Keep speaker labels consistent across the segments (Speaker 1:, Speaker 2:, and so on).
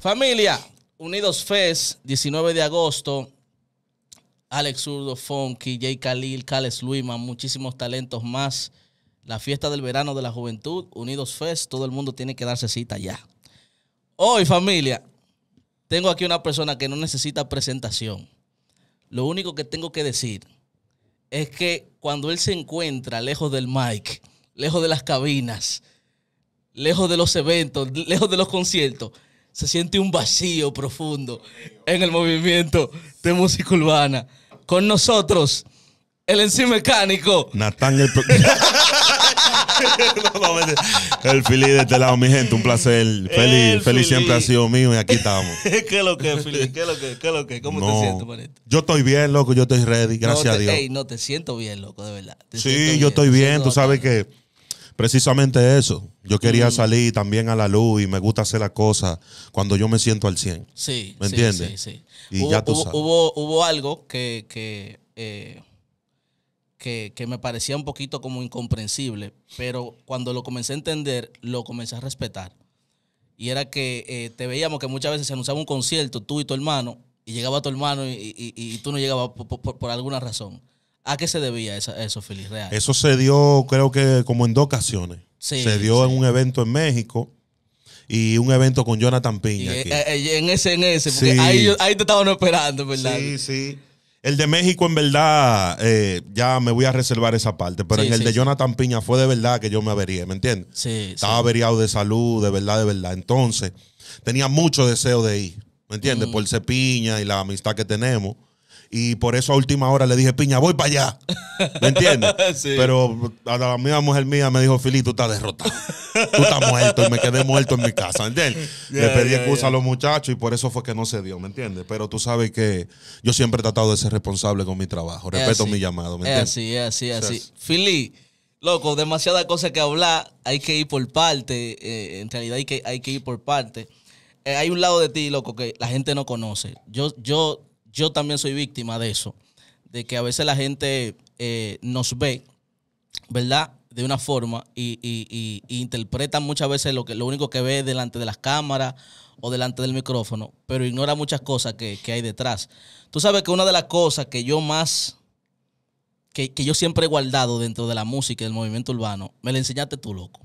Speaker 1: Familia, Unidos Fest, 19 de agosto. Alex Urdo, Fonky, Jay Khalil, Cales Luima, muchísimos talentos más. La fiesta del verano de la juventud, Unidos Fest, todo el mundo tiene que darse cita ya. Hoy, familia, tengo aquí una persona que no necesita presentación. Lo único que tengo que decir es que cuando él se encuentra lejos del mic, lejos de las cabinas, lejos de los eventos, lejos de los conciertos, se siente un vacío profundo en el movimiento de música urbana. Con nosotros, el en mecánico.
Speaker 2: Natán el... el Fili de este lado, mi gente, un placer. feliz feliz siempre ha sido mío y aquí estamos. ¿Qué
Speaker 1: es lo que, Fili? ¿Qué es lo que? ¿Qué lo que? ¿Cómo te sientes, manito?
Speaker 2: Yo estoy bien, loco, yo estoy ready, gracias a Dios.
Speaker 1: no, te siento bien, loco, de verdad. sí, yo estoy
Speaker 2: bien, tú sabes que Precisamente eso. Yo quería mm. salir también a la luz y me gusta hacer las cosas cuando yo me siento al 100. Sí. ¿Me entiendes? Sí, sí, Y hubo,
Speaker 1: Hubo, algo eh, que, que, me parecía un poquito como incomprensible, pero cuando lo comencé a entender, lo comencé a respetar. Y era que eh, te veíamos que muchas veces se anunciaba un concierto, tú y tu hermano, y llegaba tu hermano y, tú no llegabas por alguna razón. ¿A qué se debía eso, eso Feliz Real? Eso
Speaker 2: se dio, creo que como en dos ocasiones. se dio en un evento en México y un evento con Jonathan Piña. Eh,
Speaker 1: eh, en ese, en ese, porque ahí, te estaban esperando, ¿verdad? Sí, sí.
Speaker 2: El de México, en verdad, eh, ya me voy a reservar esa parte, pero en el de Jonathan Piña fue de verdad que yo me averié, ¿me entiendes?
Speaker 1: Sí. Estaba
Speaker 2: averiado de salud, de verdad, de verdad. Entonces, tenía mucho deseo de ir, ¿me entiendes? Mm. Por Por Cepiña y la amistad que tenemos. Y por eso a última hora le dije, piña, voy para allá. ¿Me entiendes? Pero a la misma mujer mía me dijo, Fili, tú estás derrotado. Tú estás muerto y me quedé muerto en mi casa. ¿Me entiendes? le pedí excusa a los muchachos y por eso fue que no se dio. ¿Me entiendes? Pero tú sabes que yo siempre he tratado de ser responsable con mi trabajo. Respeto mi llamado. ¿me entiendes? así, es así, es así.
Speaker 1: Fili, loco, demasiada cosa que hablar. Hay que ir por parte. Eh, en realidad hay que, hay que ir por parte. Eh, hay un lado de ti, loco, que la gente no conoce. Yo, yo yo también soy víctima de eso, de que a veces la gente eh, nos ve, ¿verdad? De una forma y, interpreta muchas veces lo, que, lo único que ve delante de las cámaras o delante del micrófono, pero ignora muchas cosas que, hay detrás. Tú sabes que una de las cosas que yo más, que, que yo siempre he guardado dentro de la música y del movimiento urbano, me la enseñaste tú, loco.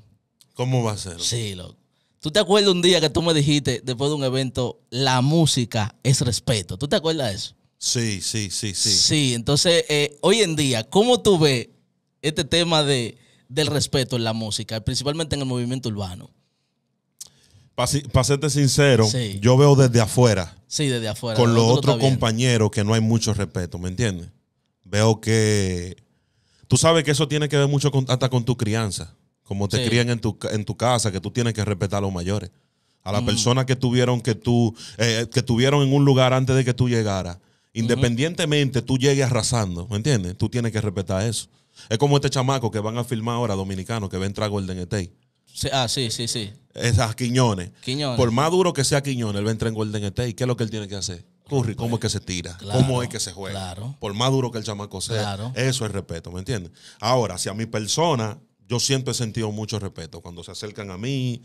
Speaker 1: ¿Cómo va a ser? Sí, loco. ¿Tú te acuerdas un día que tú me dijiste, después de un evento, la música es respeto? ¿Tú te acuerdas de eso?
Speaker 2: Sí, sí, sí,
Speaker 1: sí. Sí, entonces, eh, hoy en día, ¿cómo tú ves este tema de, del respeto en la música, principalmente en el movimiento urbano?
Speaker 2: Para serte sincero, yo veo desde afuera.
Speaker 1: Sí, desde afuera. Con los otros
Speaker 2: compañeros que no hay mucho respeto, ¿me entiendes? Veo que... Tú sabes que eso tiene que ver mucho con, hasta con tu crianza como te crían en tu, casa, que tú tienes que respetar a los mayores. A las persona mm. personas que tuvieron que tú, eh, que tuvieron en un lugar antes de que tú llegaras. Independientemente tú llegues arrasando, ¿me entiendes? Tú tienes que respetar eso. Es como este chamaco que van a filmar ahora, dominicano, que va a entrar a Golden State.
Speaker 1: ah, sí, sí, sí.
Speaker 2: Esas Quiñones. Por más duro que sea Quiñones, él va a entrar en Golden State. ¿Qué es lo que él tiene que hacer? Curry, ¿cómo es que se tira? ¿Cómo es que se juega? Por más duro que el chamaco sea. Eso es respeto, ¿me entiendes? Ahora, si a mi persona yo siempre he sentido mucho respeto cuando se acercan a mí.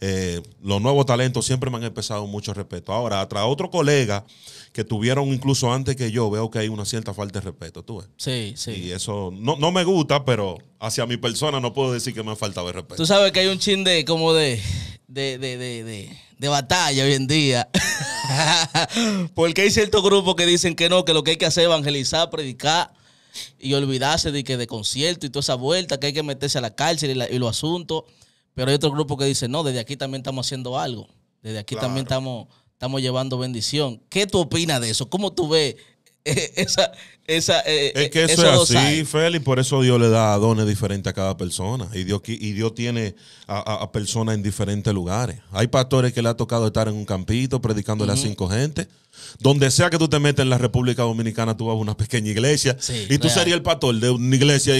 Speaker 2: Eh, los nuevos talentos siempre me han empezado mucho respeto. Ahora, tras otro colega que tuvieron incluso antes que yo, veo que hay una cierta falta de respeto, tú Sí, sí. Y eso no, me gusta, pero hacia mi persona no puedo decir que me ha faltado el respeto. Tú
Speaker 1: sabes que hay un chin de como de, de, de, de, de batalla hoy en día. Porque hay ciertos grupos que dicen que no, que lo que hay que hacer es evangelizar, predicar y olvidarse de que de concierto y toda esa vuelta, que hay que meterse a la cárcel y, los asuntos. Pero hay otro grupo que dice, no, desde aquí también estamos haciendo algo. Desde aquí también estamos, estamos llevando bendición. ¿Qué tú opinas de eso? ¿Cómo tú ves esa, esa, eh, es eh, que eso, es así, Feli, Por
Speaker 2: eso Dios le da dones diferentes a cada persona. Y Dios, y tiene a, personas en diferentes lugares. Hay pastores que le ha tocado estar en un campito predicándole a cinco gente. Donde sea que tú te metas en la República Dominicana, tú vas a una pequeña iglesia. y tú serías el pastor de una iglesia.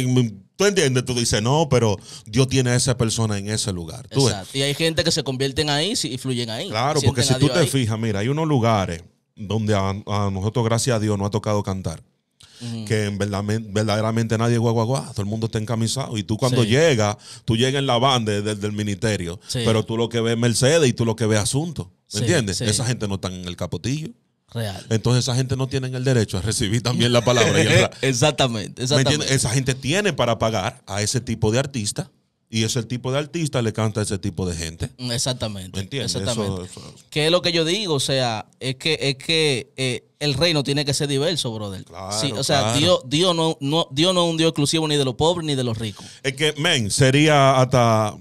Speaker 2: ¿Tú entiendes? Tú dices, no, pero Dios tiene a esa persona en ese lugar.
Speaker 1: Y hay gente que se convierten ahí y fluyen ahí. Claro, porque si tú te
Speaker 2: fijas, mira, hay unos lugares donde a, nosotros, gracias a Dios, no ha tocado cantar. Que en verdaderamente nadie es guaguaguá todo el mundo está encamisado. Y tú cuando llega llegas, tú llegas en la banda del ministerio, pero tú lo que ves Mercedes y tú lo que ves Asunto. ¿Me entiendes? Esa gente no está en el capotillo. Real. Entonces esa gente no tiene el derecho a recibir también la palabra. exactamente, Esa gente tiene para pagar a ese tipo de artista y ese tipo de artista le canta a ese tipo de gente.
Speaker 1: Mm, exactamente. Exactamente. Que es lo que yo digo, o sea, es que, es que eh, el reino tiene que ser diverso, brother. Claro, sí, o sea, Dios, no, Dios no es un Dios exclusivo ni de los pobres ni de los ricos. Es que, men, sería hasta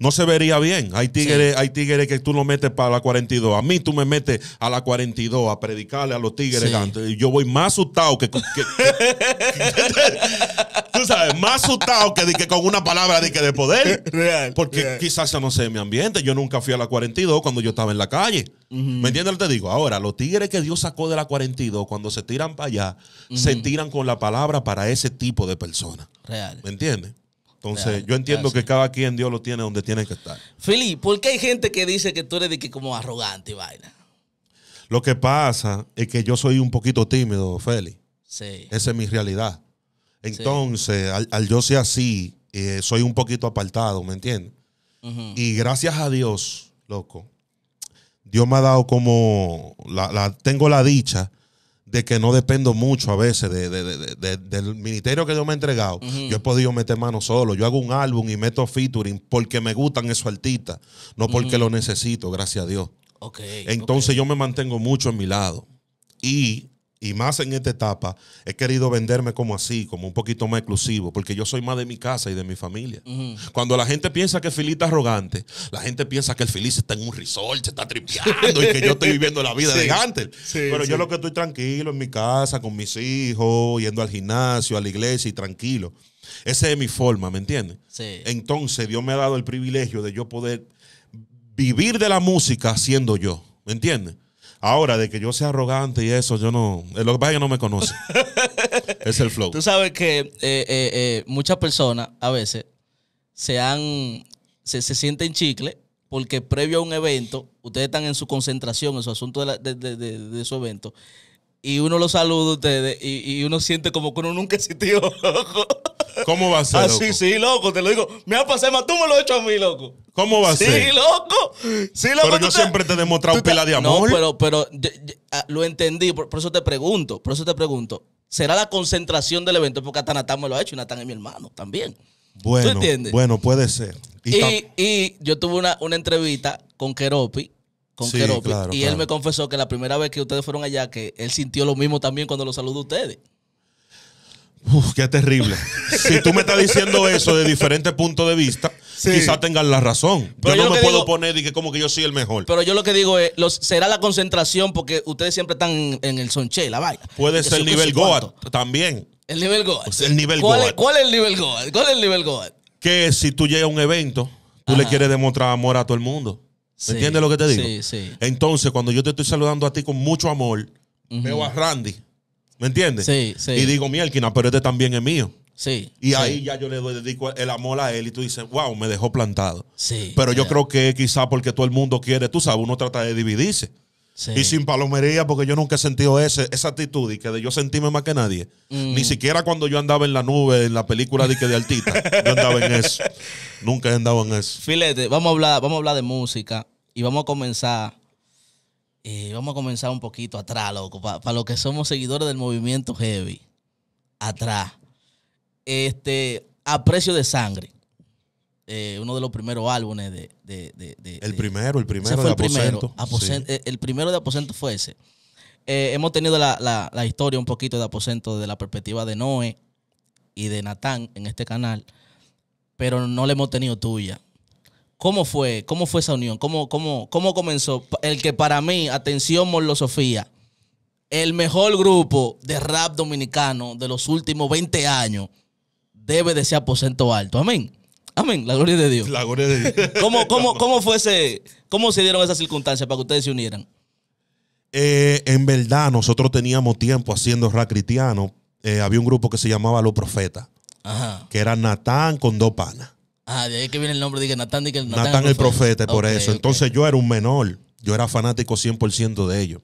Speaker 1: no se vería
Speaker 2: bien. Hay tigres, hay tigres que tú no metes para la 42. A mí tú me metes a la 42 a predicarle a los tigres. Yo voy más asustado que, tú sabes, más asustado que, con una palabra de que de poder. porque quizás quizás no sé mi ambiente. Yo nunca fui a la 42 cuando yo estaba en la calle. ¿Me entiendes lo te digo? Ahora, los tigres que Dios sacó de la 42, cuando se tiran para allá, se tiran con la palabra para ese tipo de
Speaker 1: personas. ¿Me entiendes? Entonces, yo entiendo que
Speaker 2: cada quien Dios lo tiene donde tiene que estar.
Speaker 1: Felipe ¿por qué hay gente que dice que tú eres de que como arrogante y vaina?
Speaker 2: Lo que pasa es que yo soy un poquito tímido, Feli. Sí. Esa es mi realidad. Entonces, al, yo ser así, eh, soy un poquito apartado, ¿me entiendes? Y gracias a Dios, loco, Dios me ha dado como, la, tengo la dicha de que no dependo mucho a veces del ministerio que yo me ha entregado. Yo he podido meter mano solo. Yo hago un álbum y meto featuring porque me gustan esos artistas, no porque lo necesito, gracias a Dios. Entonces yo me mantengo mucho en mi lado. Y y más en esta etapa, he querido venderme como así, como un poquito más exclusivo, porque yo soy más de mi casa y de mi familia. Cuando la gente piensa que Filita está arrogante, la gente piensa que el Feliz está en un resort, se está tripeando y que yo estoy viviendo la vida de antes Pero yo lo que estoy tranquilo en mi casa, con mis hijos, yendo al gimnasio, a la iglesia y tranquilo. Esa es mi forma, ¿me entiendes? Entonces Dios me ha dado el privilegio de yo poder vivir de la música siendo yo, ¿me entiendes? Ahora, de que yo sea arrogante y eso, yo no. Eh, lo que pasa es que no me conoce. es el flow.
Speaker 1: Tú sabes que eh, eh, muchas personas a veces se han. Se, sienten chicle porque previo a un evento, ustedes están en su concentración, en su asunto de, de, de, de su evento, y uno lo saluda a ustedes y, y, uno siente como que uno nunca existió, loco. ¿Cómo va a ser? Así, ah, sí, loco, te lo digo. Me ha pasado más, tú me lo has hecho a mí, loco. ¿Cómo va a sí, ser? Loco. Sí, loco. Pero yo siempre te he demostrado pela de amor. No, pero, pero ah, lo entendí, por, eso te pregunto, por eso te pregunto. ¿Será la concentración del evento? Porque hasta Natán me lo ha hecho y Natán es mi hermano también. Bueno, ¿Tú entiendes? bueno,
Speaker 2: puede ser. Y, y,
Speaker 1: y yo tuve una, una entrevista con Keropi y él me confesó que la primera vez que ustedes fueron allá, que él sintió lo mismo también cuando lo saludó a ustedes.
Speaker 2: Uf, qué terrible. si tú me estás diciendo eso de diferentes puntos de vista, quizás tengas la razón. yo,
Speaker 1: no me puedo poner y que como que yo soy el mejor. Pero yo lo que digo es, será la concentración porque ustedes siempre están en el sonche, la vaya. Puede ser el nivel Goat también. El nivel Goat. Pues el nivel ¿Cuál, Es, el nivel Goat? ¿Cuál es el nivel Goat?
Speaker 2: Que si tú llegas a un evento, tú le quieres demostrar amor a todo el mundo. ¿Me ¿Entiendes lo que te digo? Sí, sí. Entonces, cuando yo te estoy saludando a ti con mucho amor, veo a Randy. ¿Me entiendes? Sí, sí. Y digo, mielquina, pero este también es mío. Sí. Y ahí ya yo le dedico el amor a él y tú dices, wow, me dejó plantado. Sí. Pero yo creo que quizá porque todo el mundo quiere, tú sabes, uno trata de dividirse. Sí. Y sin palomería, porque yo nunca he sentido ese, esa actitud y que de yo sentíme más que nadie. Mm. Ni siquiera cuando yo andaba en la nube, en la película de que de altita. yo andaba en eso. Nunca he andado en eso.
Speaker 1: Filete, vamos a hablar, vamos a hablar de música. Y vamos a comenzar, eh, vamos a comenzar un poquito atrás, loco, para los que somos seguidores del movimiento heavy. Atrás. Este, a precio de sangre. Eh, uno de los primeros álbumes de... de,
Speaker 2: el primero, el primero de el Aposento. Primero,
Speaker 1: eh, El primero de Aposento fue ese. hemos tenido la, historia un poquito de Aposento De la perspectiva de Noé y de Natán en este canal, pero no le hemos tenido tuya. ¿Cómo fue? ¿Cómo fue esa unión? ¿Cómo, cómo, cómo comenzó? El que para mí, atención, Morlosofía, el mejor grupo de rap dominicano de los últimos 20 años debe de ser aposento alto. Amén. Amén. La gloria de Dios. La gloria de Dios. ¿Cómo, se dieron esas circunstancias para que ustedes se unieran? Eh, en
Speaker 2: verdad, nosotros teníamos tiempo haciendo rap cristiano. Eh, había un grupo que se llamaba Los Profetas, que era Natán con dos panas.
Speaker 1: Ah, de ahí que viene el nombre, dije Natán, Natán el profeta,
Speaker 2: por eso. Entonces yo era un menor, yo era fanático 100% de ellos.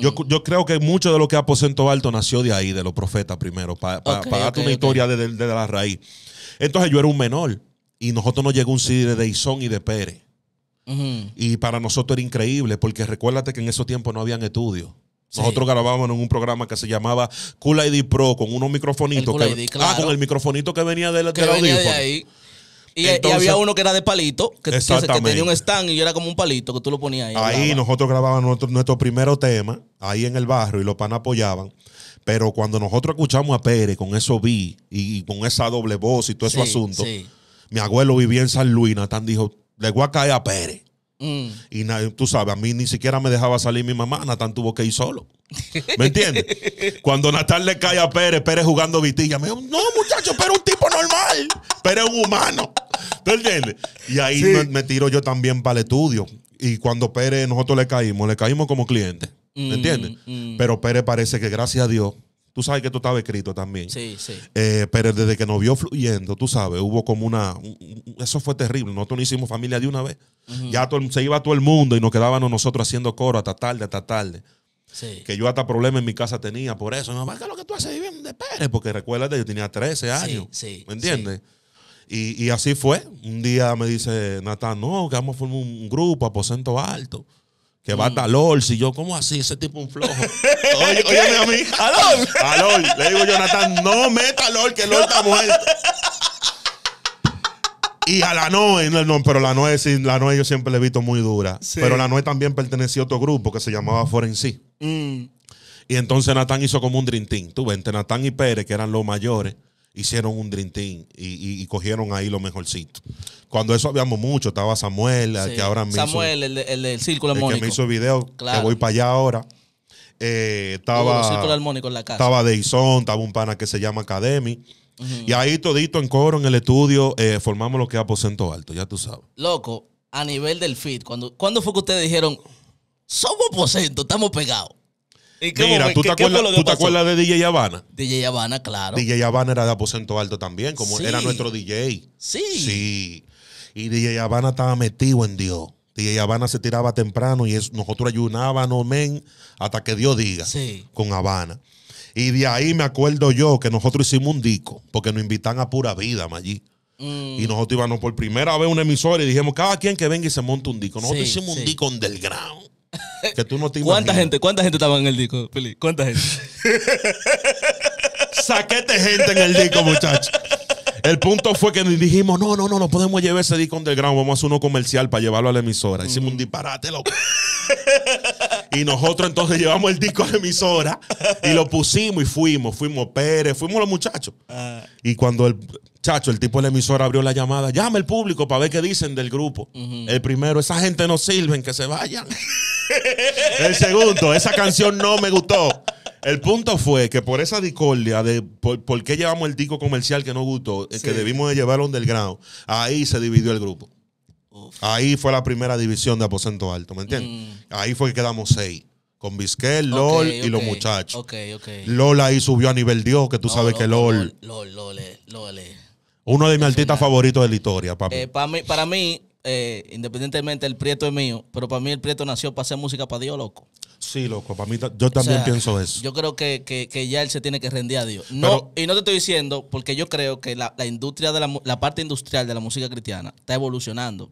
Speaker 2: yo, creo que mucho de lo que Aposento Alto nació de ahí, de los profetas primero, para darte una historia desde de, la raíz. Entonces yo era un menor y nosotros nos llegó un CD de Deison y de Pérez. Y para nosotros era increíble, porque recuérdate que en esos tiempos no habían estudios. Nosotros grabábamos en un programa que se llamaba Cool ID Pro con unos microfonitos. Cool Ah, con el
Speaker 1: microfonito que venía del, que De ahí.
Speaker 2: Y, había uno
Speaker 1: que era de palito, que, tenía un stand y yo era como un palito que tú lo ponías ahí. Ahí
Speaker 2: nosotros grabábamos nuestro, nuestro primero tema, ahí en el barrio, y los pan apoyaban. Pero cuando nosotros escuchamos a Pérez con eso vi y, con esa doble voz y todo eso ese asunto, mi abuelo vivía en San Luis, Natán dijo, le voy a caer a Pérez. Mm. Y tú sabes, a mí ni siquiera me dejaba salir mi mamá. Natán tuvo que ir solo. ¿Me entiendes? Cuando Natán le cae a Pérez, Pérez jugando vitilla, me dijo, no, muchacho, pero un tipo normal. Pérez un humano. ¿te entiendes? Y ahí me, tiro yo también para el estudio. Y cuando Pérez, nosotros le caímos, le caímos como cliente. ¿Me mm, entiendes? Mm. Pero Pérez parece que, gracias a Dios, tú sabes que tú estaba escrito también. Sí, sí. Eh, pero desde que nos vio fluyendo, tú sabes, hubo como una. eso fue terrible. Nosotros no hicimos familia de una vez. Ya se iba todo el mundo y nos quedábamos nosotros haciendo coro hasta tarde, hasta tarde. Sí. Que yo hasta problemas en mi casa tenía por eso. No, más que lo que tú haces viviendo de pere, Porque recuerda que yo tenía 13 años. Sí, ¿Me entiendes? Y, así fue. Un día me dice Natán, no, que vamos a formar un grupo, aposento alto que va a mm. talor, si yo, ¿cómo así? Ese tipo un flojo. Oye, oye a mí. ¿A Le Le digo, Jonathan, no meta a que lol está muerto. Y a la Noe, pero la Noe, sí, la Noé yo siempre le he visto muy dura. Pero la Noe también pertenecía a otro grupo que se llamaba Forensi. Mm. Y entonces Natán hizo como un drintín. Tú ves, entre Natán y Pérez, que eran los mayores, hicieron un Dream Team y, cogieron ahí lo mejorcito. Cuando eso habíamos mucho, estaba Samuel, que ahora me Samuel,
Speaker 1: el, del Círculo el que me hizo video, que voy para
Speaker 2: allá ahora. Eh, estaba el Círculo Armónico en la casa. Estaba Deison, estaba un pana que se llama Academy. Y ahí todito en coro, en el estudio, eh, formamos lo que es Aposento Alto, ya tú sabes.
Speaker 1: Loco, a nivel del fit cuando ¿cuándo fue que ustedes dijeron, somos Aposento, estamos pegados? Mira, ¿tú, te acuerdas, te acuerdas
Speaker 2: de DJ Habana?
Speaker 1: DJ Habana, claro.
Speaker 2: DJ Habana era de Aposento Alto también, como era nuestro DJ. Sí. Sí. Y DJ Habana estaba metido en Dios. DJ Habana se tiraba temprano y nosotros ayunábamos, men, hasta que Dios diga con Habana. Y de ahí me acuerdo yo que nosotros hicimos un disco, porque nos invitan a pura vida, Maggi. Mm. Y nosotros íbamos por primera vez a una emisora y dijimos, cada quien que venga y se monte un disco. Nosotros hicimos un disco underground. ¿Cuánta gente, cuánta gente estaba en el disco, ¿Cuánta gente? Saquete gente en el disco, muchachos. El punto fue que dijimos, no, no, no, no podemos llevar ese disco underground, vamos a hacer uno comercial para llevarlo a la emisora. Hicimos un disparate, loco. Y nosotros entonces llevamos el disco de la emisora y lo pusimos y fuimos, fuimos Pérez, fuimos los muchachos. Ah. Y cuando el chacho, el tipo de la emisora abrió la llamada, llame el público para ver qué dicen del grupo. El primero, esa gente no sirven, que se vayan. el segundo, esa canción no me gustó. El punto fue que por esa discordia de por, qué llevamos el disco comercial que no gustó, eh, que debimos de llevar underground, ahí se dividió el grupo. Ahí fue la primera división de Aposento Alto, ¿me entiendes? Mm. Ahí fue que quedamos seis. Con Vizquel, LOL y los muchachos. Okay, LOL ahí subió a nivel Dios, que tú sabes que LOL. LOL, LOL, LOL. Uno de mis artistas favoritos de la historia, papi. Eh,
Speaker 1: para mí, para mí eh, independientemente, el Prieto es mío, pero para mí el Prieto nació para hacer música para Dios, loco. Sí, loco, para mí yo también pienso eso. Yo creo que, ya él se tiene que rendir a Dios. No, y no te estoy diciendo, porque yo creo que la, industria de la, parte industrial de la música cristiana está evolucionando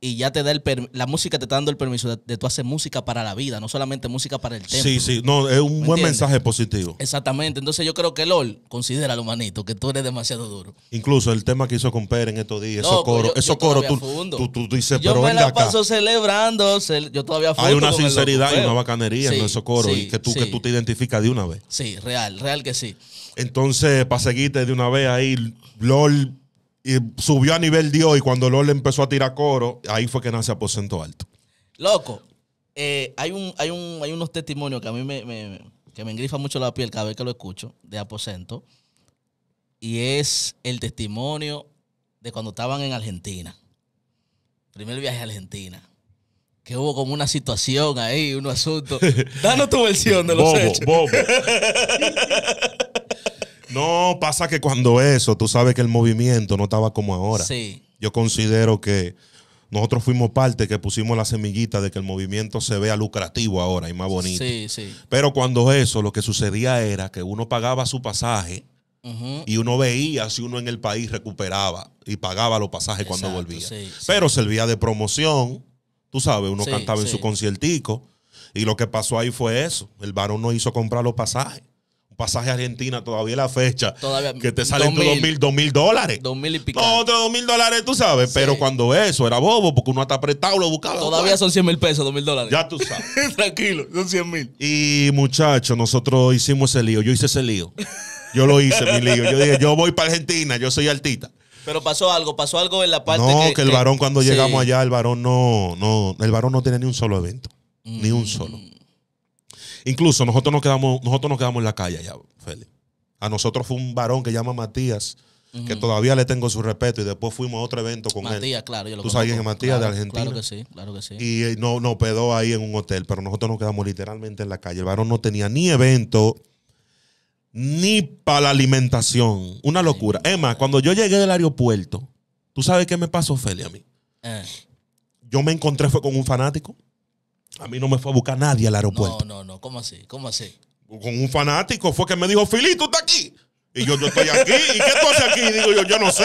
Speaker 1: y ya te da el la música te está dando el permiso de, tú hacer música para la vida, no solamente música para el tema. Sí, sí,
Speaker 2: no, es un buen mensaje positivo.
Speaker 1: Exactamente, entonces yo creo que LOL, Considera lo manito, que tú eres demasiado duro.
Speaker 2: Incluso el tema que hizo con Pérez en estos días, esos coros, esos coros, tú, tú, tú, dices, yo me la paso
Speaker 1: celebrando, yo todavía Hay una sinceridad y una bacanería en esos coros, y que tú, que tú
Speaker 2: te identificas de una vez.
Speaker 1: Sí, real, real que sí.
Speaker 2: Entonces, para seguirte de una vez ahí, LOL y subió a nivel Dios y cuando Lola empezó a tirar coro, ahí fue que nace Aposento Alto.
Speaker 1: Loco, eh, hay, un, hay, hay unos testimonios que a mí me, me, engrifa mucho la piel cada vez que lo escucho de Aposento. Y es el testimonio de cuando estaban en Argentina. Primer viaje a Argentina. Que hubo como una situación ahí, un asunto. Danos tu versión de los hechos.
Speaker 2: No, pasa que cuando eso, tú sabes que el movimiento no estaba como ahora. Sí. Yo considero que nosotros fuimos parte que pusimos la semillita de que el movimiento se vea lucrativo ahora y más bonito. Sí, Pero cuando eso, lo que sucedía era que uno pagaba su pasaje y uno veía si uno en el país recuperaba y pagaba los pasajes cuando volvía. Pero servía de promoción, tú sabes, uno cantaba en su conciertico y lo que pasó ahí fue eso, el varón no hizo comprar los pasajes pasaje a Argentina todavía la fecha.
Speaker 1: que te salen dos mil,
Speaker 2: dos mil dólares. Dos mil y pico. No, otros dos mil dólares, tú sabes. Pero cuando eso era bobo, porque uno hasta
Speaker 1: apretado lo buscaba. Todavía son cien mil pesos, dos mil dólares. Ya tú sabes. Tranquilo, son cien mil. Y
Speaker 2: muchachos, nosotros hicimos ese lío. Yo hice ese lío. Yo lo hice, mi lío. Yo dije, yo voy para
Speaker 1: Argentina, yo soy altita. Pero pasó algo, pasó algo en la parte. No, que, el varón cuando llegamos allá,
Speaker 2: el varón no, no, el varón no tiene ni un solo evento. Ni un mm. solo. Incluso nosotros nos quedamos, nosotros nos quedamos en la calle ya, Feli. A nosotros fue un varón que llama Matías, que todavía le tengo su respeto, y después fuimos a otro evento con él. Matías, claro, yo lo Tú sabes que Matías de Argentina. Claro que sí, claro que sí. Y nos eh, no pedó ahí en un hotel, pero nosotros nos quedamos literalmente en la calle. El varón no tenía ni evento, ni para la alimentación. Una locura. Emma, cuando yo llegué del aeropuerto, ¿tú sabes qué me pasó, Feli, a mí? Eh. Yo me encontré fue con un fanático. A mí no me fue a buscar nadie al aeropuerto.
Speaker 1: No, no, no. ¿Cómo así? ¿Cómo así?
Speaker 2: Con un fanático fue que me dijo, Fili, tú estás aquí. Y yo, yo estoy aquí. ¿Y qué tú haces aquí? Y digo yo, yo no sé.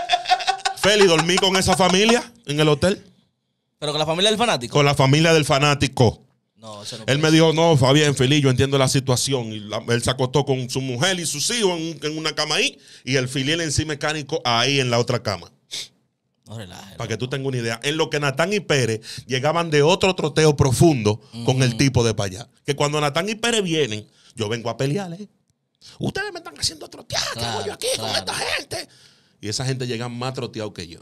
Speaker 2: Feli, dormí con esa familia en el hotel.
Speaker 1: ¿Pero con la familia del fanático?
Speaker 2: Con la familia del fanático. No, eso no él me dijo, no, Fabián, Fili, yo entiendo la situación. Y él se acostó con su mujer y sus hijos en, una cama ahí. Y el Fili, en sí mecánico, ahí en la otra cama. Para que tú tengas una idea. En lo que Natán y Pérez llegaban de otro troteo profundo con el tipo de para allá. Que cuando Natán y Pérez vienen, yo vengo a pelearles. ¿eh? Ustedes me están haciendo trotear, ¿qué yo aquí con esta
Speaker 1: gente? Y esa gente llega más troteado que yo.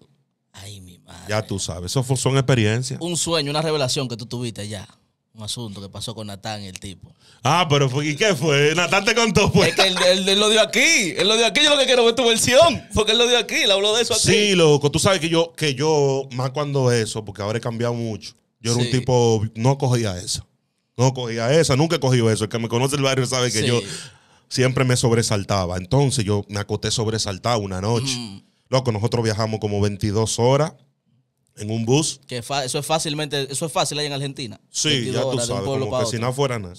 Speaker 2: Ya tú sabes, eso son experiencias.
Speaker 1: Un sueño, una revelación que tú tuviste ya un asunto que pasó con Natán, el tipo.
Speaker 2: Ah, pero fue, ¿y qué fue? Natán te contó, pues. Es que
Speaker 1: él, lo dio aquí. Él lo dio aquí. Yo lo que quiero ver tu versión. Porque él lo dio aquí. Él habló de eso aquí. Sí,
Speaker 2: loco. Tú sabes que yo, que yo más cuando eso, porque ahora he cambiado mucho. Yo era un tipo, no cogía eso. No cogía eso. Nunca he cogido eso. El que me conoce el barrio sabe que yo siempre me sobresaltaba. Entonces yo me acoté sobresaltado una noche. Mm. Loco, nosotros viajamos como 22 horas en un bus.
Speaker 1: Que eso es fácilmente, eso es fácil ahí en Argentina. Sí, ya tú sabes, como que si no fuera
Speaker 2: nada.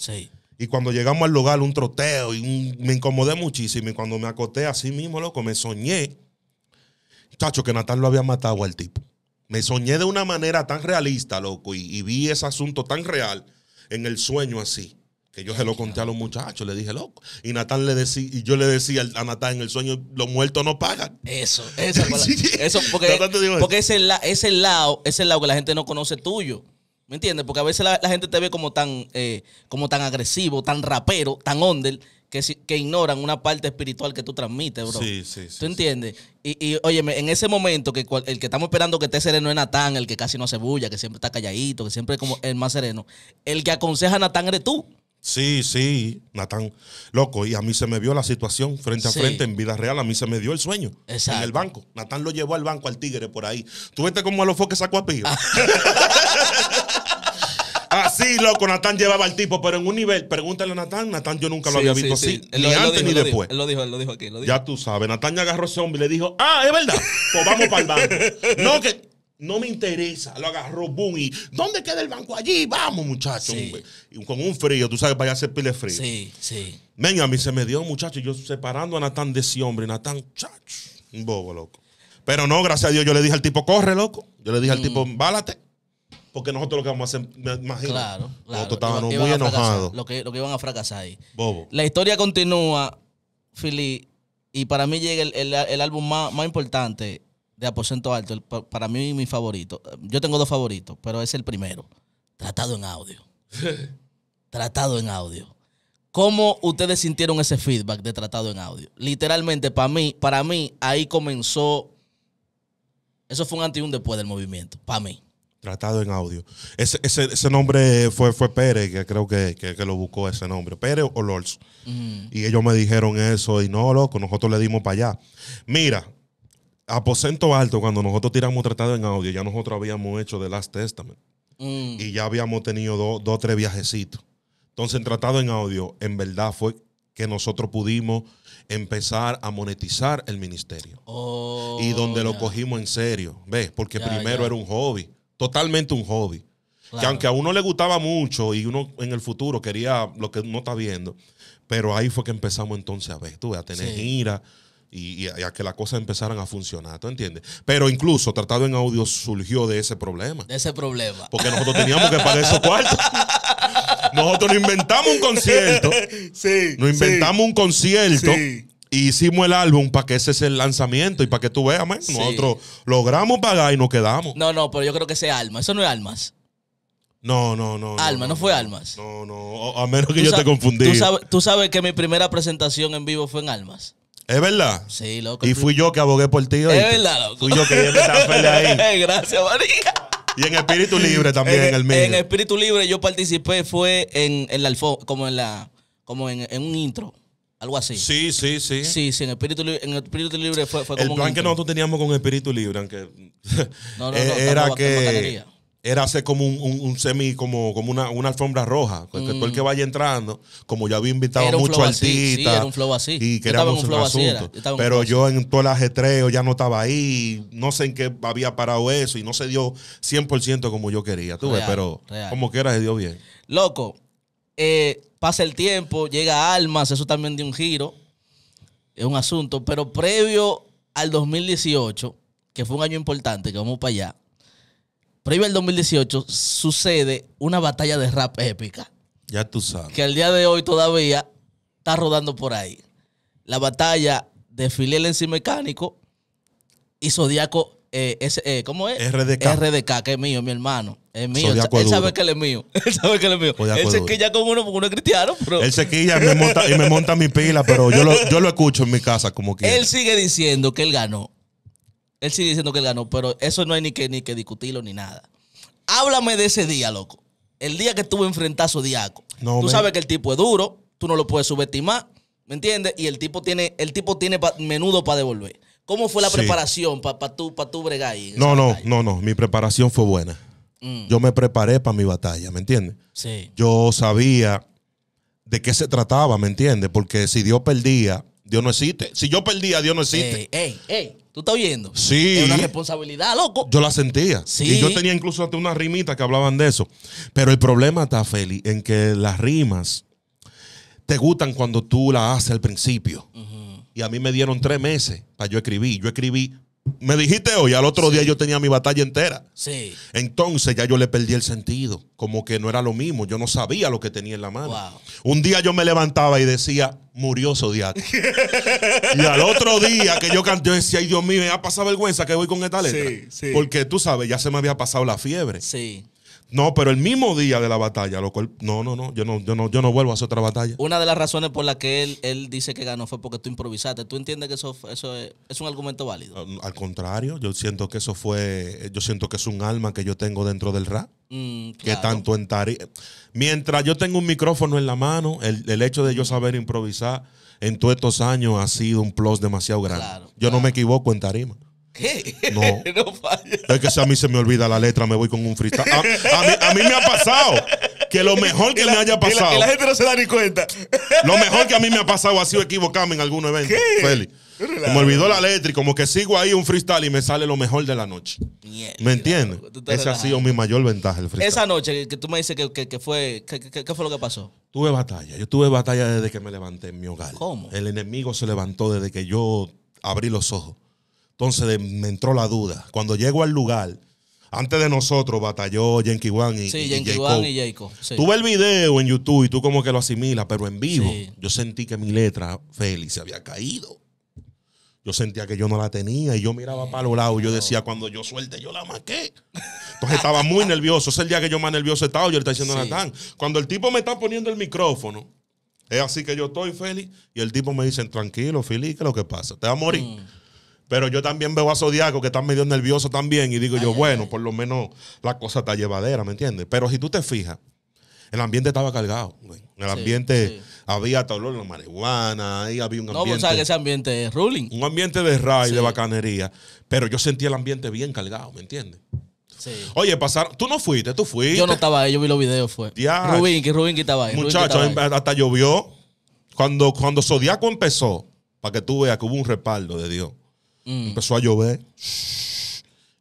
Speaker 2: Y cuando llegamos al lugar, un troteo, y me incomodé muchísimo. Y cuando me acosté así mismo, loco, me soñé. Chacho, que Natal lo había matado al tipo. Me soñé de una manera tan realista, loco, y vi ese asunto tan real en el sueño así que yo se lo conté a los muchachos, le dije, loco. Y Natán le decía, y yo le decía a Natán en el sueño, los
Speaker 1: muertos no pagan. Eso, eso, eso porque, porque ese, lado, lado que la gente no conoce tuyo. ¿Me entiendes? Porque a veces la, gente te ve como tan, eh, como tan agresivo, tan rapero, tan ondel, que, que ignoran una parte espiritual que tú transmites, bro. Sí, sí, ¿Tú entiendes? Y, y óyeme, en ese momento que el que estamos esperando que esté sereno es Natán, el que casi no se bulla, que siempre está calladito, que siempre es como el más sereno. El que aconseja a Natán eres tú.
Speaker 2: Sí, sí, Natán. Loco, y a mí se me vio la situación frente a frente en vida real. A mí se me dio el sueño Exacto. en el banco. Natán lo llevó al banco al tigre por ahí. ¿Tú como cómo a los foques sacó a Pío? Ah. así, loco, Natán llevaba al tipo, pero en un nivel. Pregúntale a Natán. Natán, yo nunca lo había visto así. Ni antes ni después. Él lo dijo, él lo dijo aquí. Lo dijo. Ya tú sabes. Natán ya agarró ese hombre y le dijo, ah, es verdad. Pues vamos para el banco. no, que no me interesa. Lo agarró, boom. ¿Y dónde queda el banco? Allí, vamos, muchachos. Con un frío, tú sabes, para a hacer pile frío.
Speaker 1: Sí, sí.
Speaker 2: Venga, a mí se me dio, muchacho. Yo separando a Natán de ese hombre. Natán, chacho. Un bobo, loco. Pero no, gracias a Dios, yo le dije al tipo, corre, loco. Yo le dije al mm. tipo, bálate.
Speaker 1: Porque nosotros lo que vamos a hacer, me imagino. Claro, claro. Nosotros estábamos muy enojados. Lo que, iban a fracasar ahí. Bobo. La historia continúa, Fili. Y para mí llega el, álbum más, más importante de Aposento Alto, para mí mi favorito, yo tengo dos favoritos, pero es el primero, tratado en audio. tratado en audio. ¿Cómo ustedes sintieron ese feedback de tratado en audio? Literalmente, para mí, para mí, ahí comenzó. Eso fue un antes y un después del movimiento, para mí.
Speaker 2: Tratado en audio. Ese, ese, nombre fue, fue Pérez, que creo que, que, lo buscó ese nombre. Pérez o Y ellos me dijeron eso, y no, loco, nosotros le dimos para allá. Mira, Aposento Alto, cuando nosotros tiramos tratado en audio, ya nosotros habíamos hecho The Last Testament. Mm. Y ya habíamos tenido dos o tres viajecitos. Entonces, en tratado en audio, en verdad fue que nosotros pudimos empezar a monetizar el ministerio.
Speaker 1: Oh,
Speaker 2: y donde lo cogimos en serio, ¿ves? Porque primero era un hobby, totalmente un hobby. Que aunque a uno le gustaba mucho y uno en el futuro quería lo que uno está viendo, pero ahí fue que empezamos entonces a ver, tú, a tener gira y, a que las cosas empezaran a funcionar, ¿tú entiendes? Pero incluso Tratado en Audio surgió de ese problema.
Speaker 1: De ese problema. Porque nosotros teníamos que pagar esos cuartos.
Speaker 2: Nosotros nos inventamos un concierto.
Speaker 1: Sí. Nos inventamos
Speaker 2: un concierto. hicimos el álbum para que ese sea el lanzamiento y para que tú veas, nosotros logramos pagar y nos quedamos.
Speaker 1: No, no, pero yo creo que ese alma, eso no es almas.
Speaker 2: No, no, no. Alma, no,
Speaker 1: fue Almas. No, no, a menos que yo te confundí. tú sabes que mi primera presentación en vivo fue en Almas. ¿Es verdad? Sí, loco. Y fui
Speaker 2: yo que abogué por ti hoy. Es verdad, loco. Fui yo que esa pelea
Speaker 1: ahí. Gracias, María. Y en Espíritu Libre también, en, el En Espíritu Libre yo participé, fue en, como en la, como en, en, un intro. Algo así. Sí, sí, sí. Sí, sí, en Espíritu, Libre, en Espíritu Libre fue, fue como. El plan un que nosotros
Speaker 2: teníamos con Espíritu Libre, aunque. no, no, eh, no, era que era hacer como un, semi, como, como una, alfombra roja. Porque todo el que mm. vaya entrando, como yo había invitado a muchos artistas. era un flow
Speaker 1: así. Y queríamos un, un asunto. pero yo
Speaker 2: en todo el ajetreo ya no estaba ahí. No sé en qué había parado eso. Y no se dio 100% como yo quería. pero como quiera se dio bien.
Speaker 1: Loco, eh, pasa el tiempo, llega Almas, eso también dio un giro. Es un asunto. Pero previo al 2018, que fue un año importante, que vamos para allá previo al 2018, sucede una batalla de rap épica.
Speaker 2: Ya tú sabes.
Speaker 1: Que al día de hoy todavía está rodando por ahí. La batalla de Filiel en sí mecánico y Zodíaco eh, eh, ¿cómo es? RDK. RDK, que es mío, mi hermano. Es mío. él sabe que él es mío. Él sabe que él es mío. él se quilla con uno porque uno es cristiano. Él se quilla me monta, y me monta
Speaker 2: mi pila, pero yo lo, yo lo escucho en mi casa como que.
Speaker 1: Él sigue diciendo que él ganó. Él sigue diciendo que él ganó, pero eso no hay ni que, ni que discutirlo ni nada. Háblame de ese día, loco. El día que estuvo enfrentazo Diaco. No, tú sabes que el tipo es duro, tú no lo puedes subestimar, ¿me entiendes? Y el tipo tiene, el tipo tiene menudo para devolver. ¿Cómo fue la preparación para tu tú, bregar ahí?
Speaker 2: No, no, no, no. Mi preparación fue buena. Mm. Yo me preparé para mi batalla, ¿me entiendes? Sí. Yo sabía de qué se trataba, ¿me entiendes? Porque si Dios perdía, Dios no existe. Si yo perdía, Dios no existe.
Speaker 1: Ey, ey, ey. ¿Tú estás oyendo? Sí. Es una responsabilidad, loco. Yo
Speaker 2: la sentía. Sí. Y yo tenía incluso hasta unas rimitas que hablaban de eso. Pero el problema está, Feli, en que las rimas te gustan cuando tú las haces al principio. Y a mí me dieron tres meses para yo escribir. Yo escribí me dijiste hoy, al otro día yo tenía mi batalla entera. Sí. Entonces ya yo le perdí el sentido, como que no era lo mismo, yo no sabía lo que tenía en la mano. Un día yo me levantaba y decía, murió zodiac. y al otro día que yo canté, decía, ay Dios mío, me ha pasado vergüenza que voy con esta letra. Porque tú sabes, ya se me había pasado la fiebre. Sí. No, pero el mismo día de la batalla, lo cual, no, no, no, yo no, yo no, yo no vuelvo a hacer otra batalla.
Speaker 1: Una de las razones por las que él, dice que ganó fue porque tú improvisaste. ¿Tú entiendes que eso, eso es, un argumento válido? Ah, al
Speaker 2: contrario, yo siento que eso fue, yo siento que es un alma que yo tengo dentro del rap.
Speaker 1: Mm, que
Speaker 2: tanto en Tarima Mientras yo tengo un micrófono en la mano, el, hecho de yo saber improvisar en todos estos años ha sido un plus demasiado grande. yo no me equivoco en tarima. No. Es que si a mí se me olvida la letra, me voy con un freestyle. A, mí, me ha pasado que lo mejor que, me haya pasado. Que la, gente no se da ni cuenta. Lo mejor que a mí me ha pasado ha sido equivocarme en algún evento. me olvidó la letra y como que sigo ahí un freestyle y me sale lo mejor de la noche. ¿Me entiendes? Esa ha sido mi mayor ventaja, el freestyle.
Speaker 1: Esa noche que tú me dices que, fue, ¿qué fue lo que pasó?
Speaker 2: Tuve batalla. Yo tuve batalla desde que me levanté en mi hogar. ¿Cómo? El enemigo se levantó desde que yo abrí los ojos. Entonces me entró la duda. Cuando llego al lugar, antes de nosotros batalló Yankee One y, sí, y, y Jacob. Sí. el video en YouTube y tú como que lo asimilas, pero en vivo yo sentí que mi letra, Félix, se había caído. Yo sentía que yo no la tenía y yo miraba para los lados yo decía, cuando yo suelte, yo la maqué. Entonces estaba muy nervioso. Ese es el día que yo más nervioso estaba, yo le estaba diciendo a Natán. Cuando el tipo me está poniendo el micrófono, es así que yo estoy, Félix, y el tipo me dice, tranquilo, Félix, ¿qué es lo que pasa? Te va a morir. Mm. Pero yo también veo a Zodiaco que está medio nervioso también y digo yo, bueno, por lo menos la cosa está llevadera, ¿me entiendes? Pero si tú te fijas, el ambiente estaba cargado. En el ambiente había había lo de marihuana, ahí había un pues, ambiente. No, que ese
Speaker 1: ambiente es ruling. Un ambiente de ray, de
Speaker 2: bacanería. Pero yo sentía el ambiente bien cargado, ¿me
Speaker 1: entiendes? Sí. Oye, pasaron. Tú no fuiste, tú fuiste. Yo no estaba ahí, yo vi los videos, fue. Ya. Rubín, que Rubín que estaba ahí. Muchachos, em,
Speaker 2: hasta llovió. Cuando, cuando Zodíaco empezó, para que tú veas que hubo un respaldo de Dios. Mm. Empezó a llover.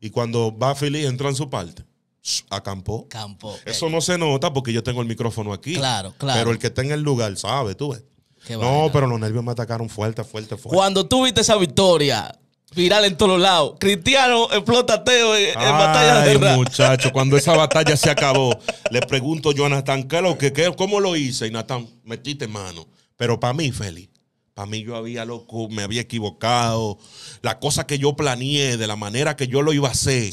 Speaker 2: Y cuando va Philly, entra en su parte. Acampó. Campo. Eso no se nota porque yo tengo el micrófono aquí. Claro, claro. Pero el que está en el lugar sabe, tú ves. no, pero los nervios me atacaron fuerte, fuerte, fuerte.
Speaker 1: Cuando tú viste esa victoria, viral en todos lados, Cristiano explota Teo en, batalla de
Speaker 2: Ay, muchacho, cuando esa batalla se acabó, le pregunto yo a Natán, lo que, ¿cómo lo hice? Y Natán, metiste mano. Pero para mí, Feli, a mí yo había loco, me había equivocado. La cosa que yo planeé, de la manera que yo lo iba a hacer,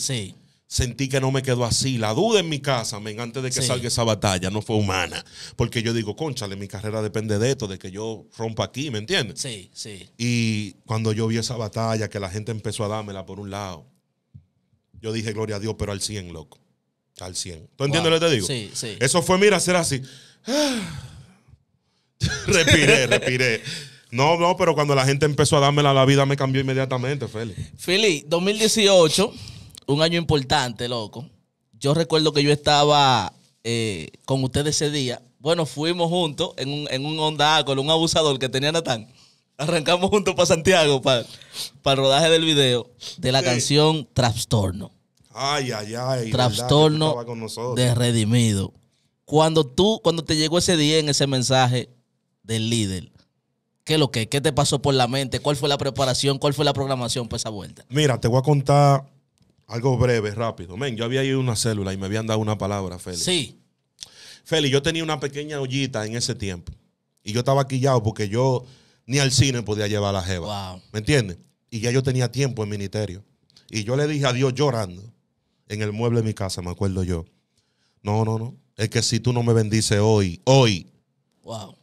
Speaker 2: sentí que no me quedó así. La duda en mi casa, men, antes de que salga esa batalla, no fue humana. Porque yo digo, conchale, mi carrera depende de esto, de que yo rompa aquí, ¿me entiendes?
Speaker 1: Sí, sí.
Speaker 2: Y cuando yo vi esa batalla, que la gente empezó a dármela por un lado, yo dije, gloria a Dios, pero al 100, loco. Al 100. ¿Tú entiendes lo que te digo? Sí, sí. Eso fue, mira, hacer así. respiré, respiré. No, no, pero cuando la gente empezó a dármela, la vida me cambió
Speaker 1: inmediatamente, Feli. Feli, 2018, un año importante, loco. Yo recuerdo que yo estaba eh, con ustedes ese día. Bueno, fuimos juntos en un, en un con un abusador que tenía Natán. Arrancamos juntos para Santiago, para, para el rodaje del video de la canción Trastorno.
Speaker 2: Ay, ay, ay.
Speaker 1: Trastorno de Redimido. Cuando tú, cuando te llegó ese día en ese mensaje del líder, ¿Qué lo que? ¿Qué te pasó por la mente? ¿Cuál fue la preparación? ¿Cuál fue la programación para esa vuelta?
Speaker 2: Mira, te voy a contar algo breve, rápido. Men, yo había ido a una célula y me habían dado una palabra, Félix. Sí. Feli, yo tenía una pequeña ollita en ese tiempo. Y yo estaba quillado porque yo ni al cine podía llevar la jeva. ¿Me entiendes? Y ya yo tenía tiempo en ministerio. Y yo le dije a Dios llorando en el mueble de mi casa, me acuerdo yo. No, no, no. Es que si tú no me bendices hoy, hoy,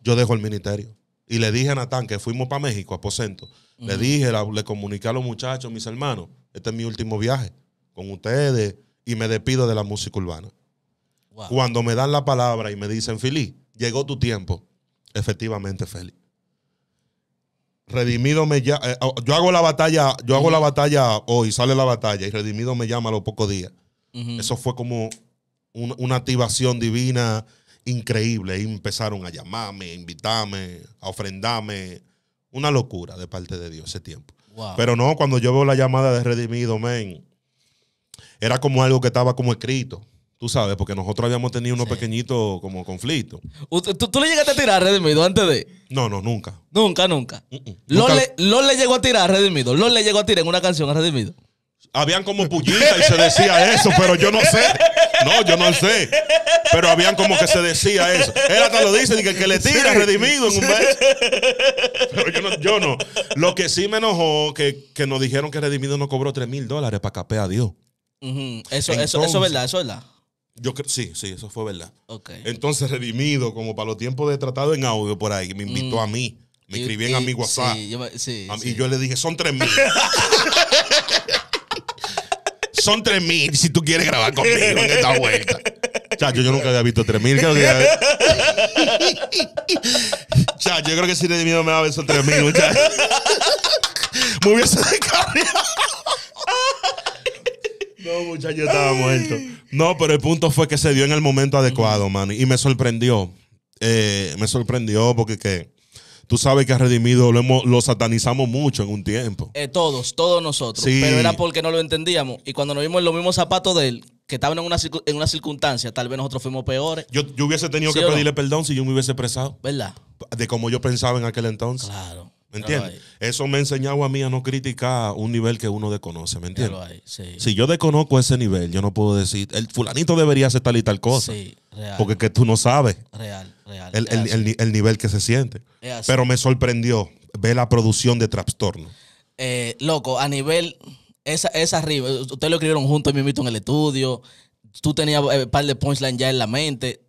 Speaker 2: yo dejo el ministerio. Y le dije a Natán que fuimos para México, a Posento. Le dije, le comuniqué a los muchachos, mis hermanos, este es mi último viaje con ustedes y me despido de la música urbana. Cuando me dan la palabra y me dicen, Fili, llegó tu tiempo. Efectivamente, Feli. Redimido me llama. Eh, oh, yo hago la batalla, yo hago la batalla hoy, sale la batalla y Redimido me llama a los pocos días. Eso fue como una activación divina increíble. Y empezaron a llamarme, a invitarme, a ofrendarme. Una locura de parte de Dios ese tiempo. Pero no, cuando yo veo la llamada de Redimido, men, era como algo que estaba como escrito. Tú sabes, porque nosotros habíamos tenido unos pequeñitos como conflictos.
Speaker 1: ¿Tú, le llegaste a tirar a Redimido antes de...? No, no, nunca. Nunca, nunca. Mm, mm. Lor Le, llegó a tirar a Redimido. Lor le llegó a tirar en una canción a Redimido. Habían como pullitas y se decía eso, pero yo no sé. No, yo no sé. Pero habían como que se decía eso. Era hasta lo dice, que que le tira redimido en un mes.
Speaker 2: Pero yo no, Lo que sí me enojó que, que nos dijeron que redimido no cobró 3 mil dólares para capear a Dios.
Speaker 1: eso, eso, eso es verdad, eso es
Speaker 2: verdad. Yo creo, sí, sí, eso fue verdad. Entonces, redimido, como para los tiempos de tratado en audio por ahí, me invitó mm. a mí. Me escribían a mi WhatsApp.
Speaker 1: Y yo
Speaker 2: le dije, son 3 mil. son 3000 si tú quieres grabar conmigo en esta vuelta. Chacho, yo nunca había visto 3000. Chacho, yo creo que si di miedo me va a ver son 3000, muchachos. Me hubiese No, muchacho, estaba muerto. No, pero el punto fue que se dio en el momento adecuado, mano. Y me sorprendió. Eh, me sorprendió porque que tú sabes que a Redimido lo, hemos, lo satanizamos mucho en un tiempo.
Speaker 1: Eh, todos, todos nosotros. Pero era porque no lo entendíamos. Y cuando nos vimos en los mismos zapatos de él, que estaban en una, circunstancia, tal vez nosotros fuimos peores. Yo, hubiese tenido que pedirle
Speaker 2: perdón si yo me hubiese expresado. ¿Verdad? De como yo pensaba en aquel entonces. Claro. ¿Me entiendes? Eso me ha enseñado a mí a no criticar un nivel que uno desconoce, ¿me entiendes? Sí. Si yo desconozco ese nivel, yo no puedo decir, el fulanito debería hacer tal y tal cosa. Sí, real. Porque que tú no sabes. Real el, nivel que se siente. Pero me sorprendió ver la producción de Trastorno.
Speaker 1: Eh, loco, a nivel. Esa, esa arriba. Ustedes lo escribieron juntos, me invito en el estudio. Tú tenías un eh, par de punchlines ya en la mente.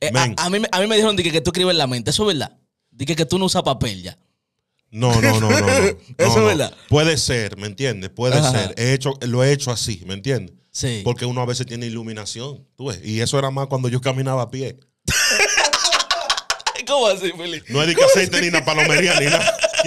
Speaker 1: Eh, a, mí, a mí me dijeron que, tú escribes en la mente. Eso es verdad. Dije que, que tú no usas papel ya.
Speaker 2: No, no, no, no. Eso es verdad. Puede ser, ¿me entiendes? Puede ser. He hecho, lo he hecho así, ¿me entiendes? Sí. Porque uno a veces tiene iluminación, Y eso era más cuando yo caminaba a pie.
Speaker 1: ¿Cómo así, Felipe? No es de aceite ni una palomería ni nada.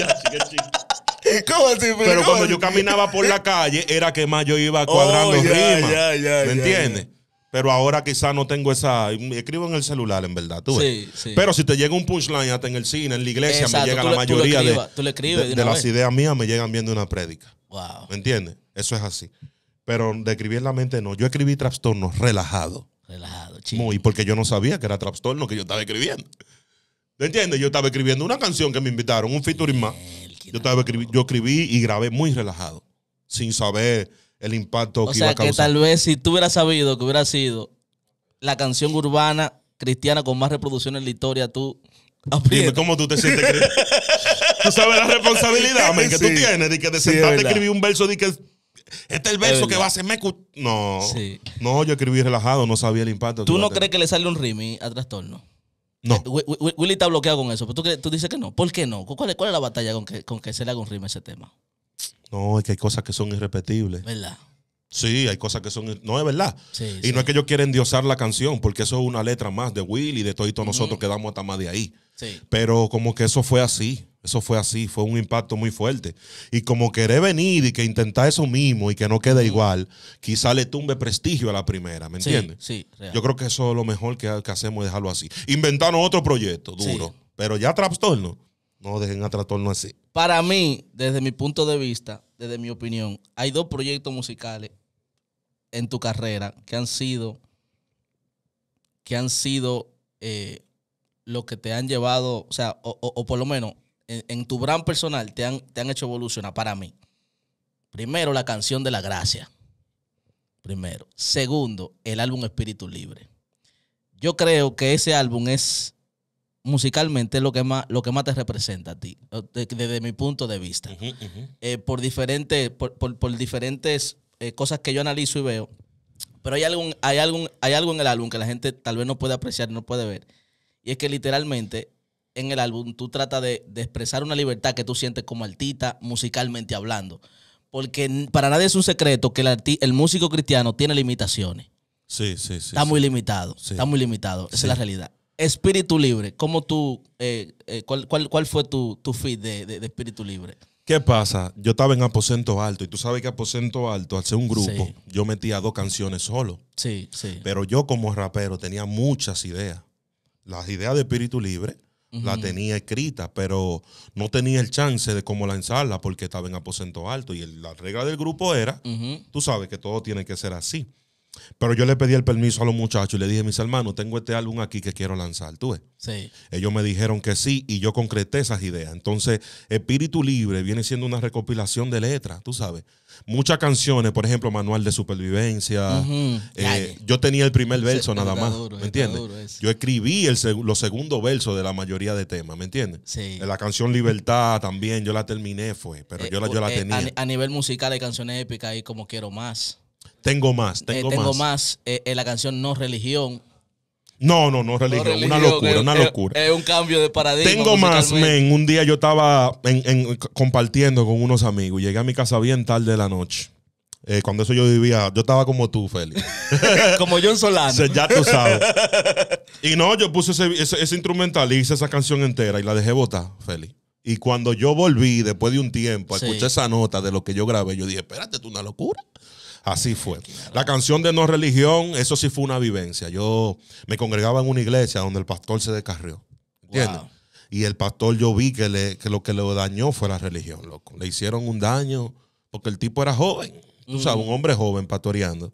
Speaker 1: ¿Cómo así, Felipe? Pero cuando
Speaker 2: yo caminaba por la calle, era que más yo iba oh, cuadrando oh, ¿Me entiendes? Pero ahora quizá no tengo esa. Escribo en el celular, en verdad. Tú Sí, sí. Pero si te llega un punchline hasta en el cine, en la iglesia, me llega la mayoría de, las ideas mías, me llegan viendo una prédica. Wow. ¿Me entiendes? Eso es así. Pero de escribir en la mente no. Yo escribí trastornos relajado. Relajado, chico. Muy, porque yo no sabía que era trastorno que yo estaba escribiendo. ¿Te entiendes? Yo estaba escribiendo una canción que me invitaron, un featuring más. Yo, estaba escribí, yo escribí y grabé muy relajado, sin saber el impacto que iba a causar. O sea, que tal
Speaker 1: vez si tú hubieras sabido que hubiera sido la canción urbana cristiana con más reproducción en la historia, tú... Dime, ¿cómo tú te sientes? tú sabes la responsabilidad que tú tienes de que te escribir un verso y que este es el verso que va a ser
Speaker 2: No, no, yo escribí relajado, no sabía el impacto. ¿Tú no crees
Speaker 1: que le sale un rimi a trastorno? No. Eh, Willy está bloqueado con eso, pero tú, dices que no. ¿Por qué no? ¿Cuál, cuál es la batalla con que, se le haga un rima ese tema?
Speaker 2: No, es que hay cosas que son irrepetibles. ¿Verdad? Sí, hay cosas que son. No es verdad. y no es que yo quiera endiosar la canción, porque eso es una letra más de Willy, de todos nosotros que damos quedamos hasta más de ahí. Pero como que eso fue así. Eso fue así, fue un impacto muy fuerte. Y como querer venir y que intentar eso mismo y que no quede igual, quizá le tumbe prestigio a la primera, ¿me entiendes?
Speaker 1: Sí, Yo creo
Speaker 2: que eso es lo mejor que, hacemos hacemos, dejarlo así. inventar otro proyecto duro, pero ya trastorno, no dejen a trastorno así.
Speaker 1: Para mí, desde mi punto de vista, desde mi opinión, hay dos proyectos musicales en tu carrera que han sido, que han sido eh, lo que te han llevado, o sea, o, por lo menos en, tu brand personal te han, te han hecho evolucionar para mí? Primero, la canción de la gracia. Primero. Segundo, el álbum Espíritu Libre. Yo creo que ese álbum es musicalmente lo que más, lo que más te representa a ti, desde, mi punto de vista. Eh, por, por, diferentes eh, cosas que yo analizo y veo. Pero hay algo, hay, hay algo en el álbum que la gente tal vez no puede apreciar, no puede ver. Y es que literalmente en el álbum tú tratas de, expresar una libertad que tú sientes como artista musicalmente hablando. Porque para nadie es un secreto que el, el músico cristiano tiene limitaciones. Sí, sí, sí. Está muy limitado. Está muy limitado. Esa es la realidad. Espíritu Libre, ¿cómo tú, eh, eh, cuál, fue tu, tu feed de, Espíritu Libre?
Speaker 2: ¿Qué pasa? Yo estaba en Aposento Alto y tú sabes que Aposento Alto, al ser un grupo, yo metía dos canciones solo. Sí, sí. Pero yo como rapero tenía muchas ideas las ideas de espíritu libre, la tenía escrita, pero no tenía el chance de cómo lanzarla porque estaba en aposento alto. Y la regla del grupo era, tú sabes que todo tiene que ser así. Pero yo le pedí el permiso a los muchachos y le dije, mis hermanos, tengo este álbum aquí que quiero lanzar, tú ves. Sí. Ellos me dijeron que sí y yo concreté esas ideas. Entonces, Espíritu Libre viene siendo una recopilación de letras, tú sabes. Muchas canciones, por ejemplo, Manual de Supervivencia. Eh, yo tenía el primer verso nada más, ¿me entiendes? Yo escribí el los segundos versos de la mayoría de temas, ¿me entiendes? Sí. Eh, la canción Libertad también, yo la terminé, fue, pero eh, yo, la, tenía. A,
Speaker 1: nivel musical hay canciones épicas y como quiero más.
Speaker 2: Tengo más, eh, tengo, tengo
Speaker 1: más. En eh, eh, la canción No Religión.
Speaker 2: No, no, no religión. una locura, una locura.
Speaker 1: Es, un cambio de paradigma. Tengo más,
Speaker 2: men. Un día yo estaba compartiendo con unos amigos. Llegué a mi casa bien tarde de la noche. cuando eso yo vivía, yo estaba como tú, Félix.
Speaker 1: como John
Speaker 2: Solano. ya tú sabes. Y no, yo puse ese, instrumental y hice esa canción entera y la dejé botar, Félix. Y cuando yo volví, después de un tiempo, escuché esa nota de lo que yo grabé, yo dije, espérate, tú una locura. Así fue. La canción de No Religión, eso sí fue una vivencia. Yo me congregaba en una iglesia donde el pastor se descarrió. ¿Entiendes? Y el pastor yo vi que, le, que lo que le dañó fue la religión, loco. Le hicieron un daño porque el tipo era joven. Tú sabes, un hombre joven pastoreando.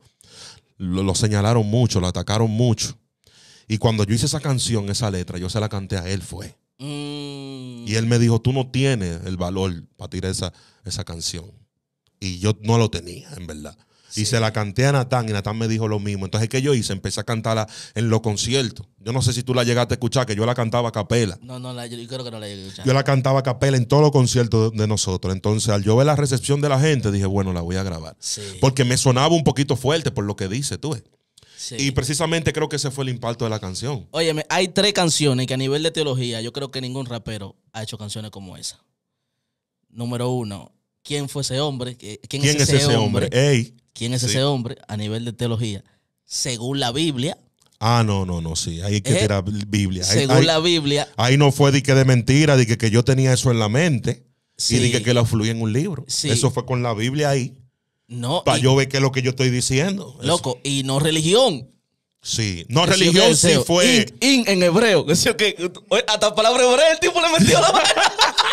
Speaker 2: Lo, señalaron mucho, lo atacaron mucho. Y cuando yo hice esa canción, esa letra, yo se la canté a él, fue. Mm. Y él me dijo, tú no tienes el valor para tirar esa, esa canción. Y yo no lo tenía, en verdad. Y se la canté a Natán y Natán me dijo lo mismo. Entonces, ¿qué yo hice? Empecé a cantarla en los conciertos. Yo no sé si tú la llegaste a escuchar, que yo la cantaba a capela.
Speaker 1: No, no, yo, creo que no la llegué a escuchar. Yo la
Speaker 2: cantaba a capela en todos los conciertos de, nosotros. Entonces, al yo ver la recepción de la gente, dije, bueno, la voy a grabar. Porque me sonaba un poquito fuerte por lo que dice, tú. Sí. Y precisamente creo que ese fue el impacto de la canción.
Speaker 1: Óyeme, hay tres canciones que a nivel de teología yo creo que ningún rapero ha hecho canciones como esa. Número uno, ¿quién fue ese hombre? ¿Quién, es, ese, hombre? hombre? Ey quién es ese hombre a nivel de teología, según la Biblia.
Speaker 2: Ah, no, no, no, sí. Ahí hay que era eh, Biblia. según la Biblia. Ahí no fue de que de mentira, de que, yo tenía eso en la mente y de que, que lo fluye en un libro. Eso fue con la Biblia ahí. No. Para yo ver qué es lo que yo estoy diciendo.
Speaker 1: Loco, y no religión. Sí, no religión sí fue. In, en hebreo. Que hasta palabra hebrea el tipo le metió la mano.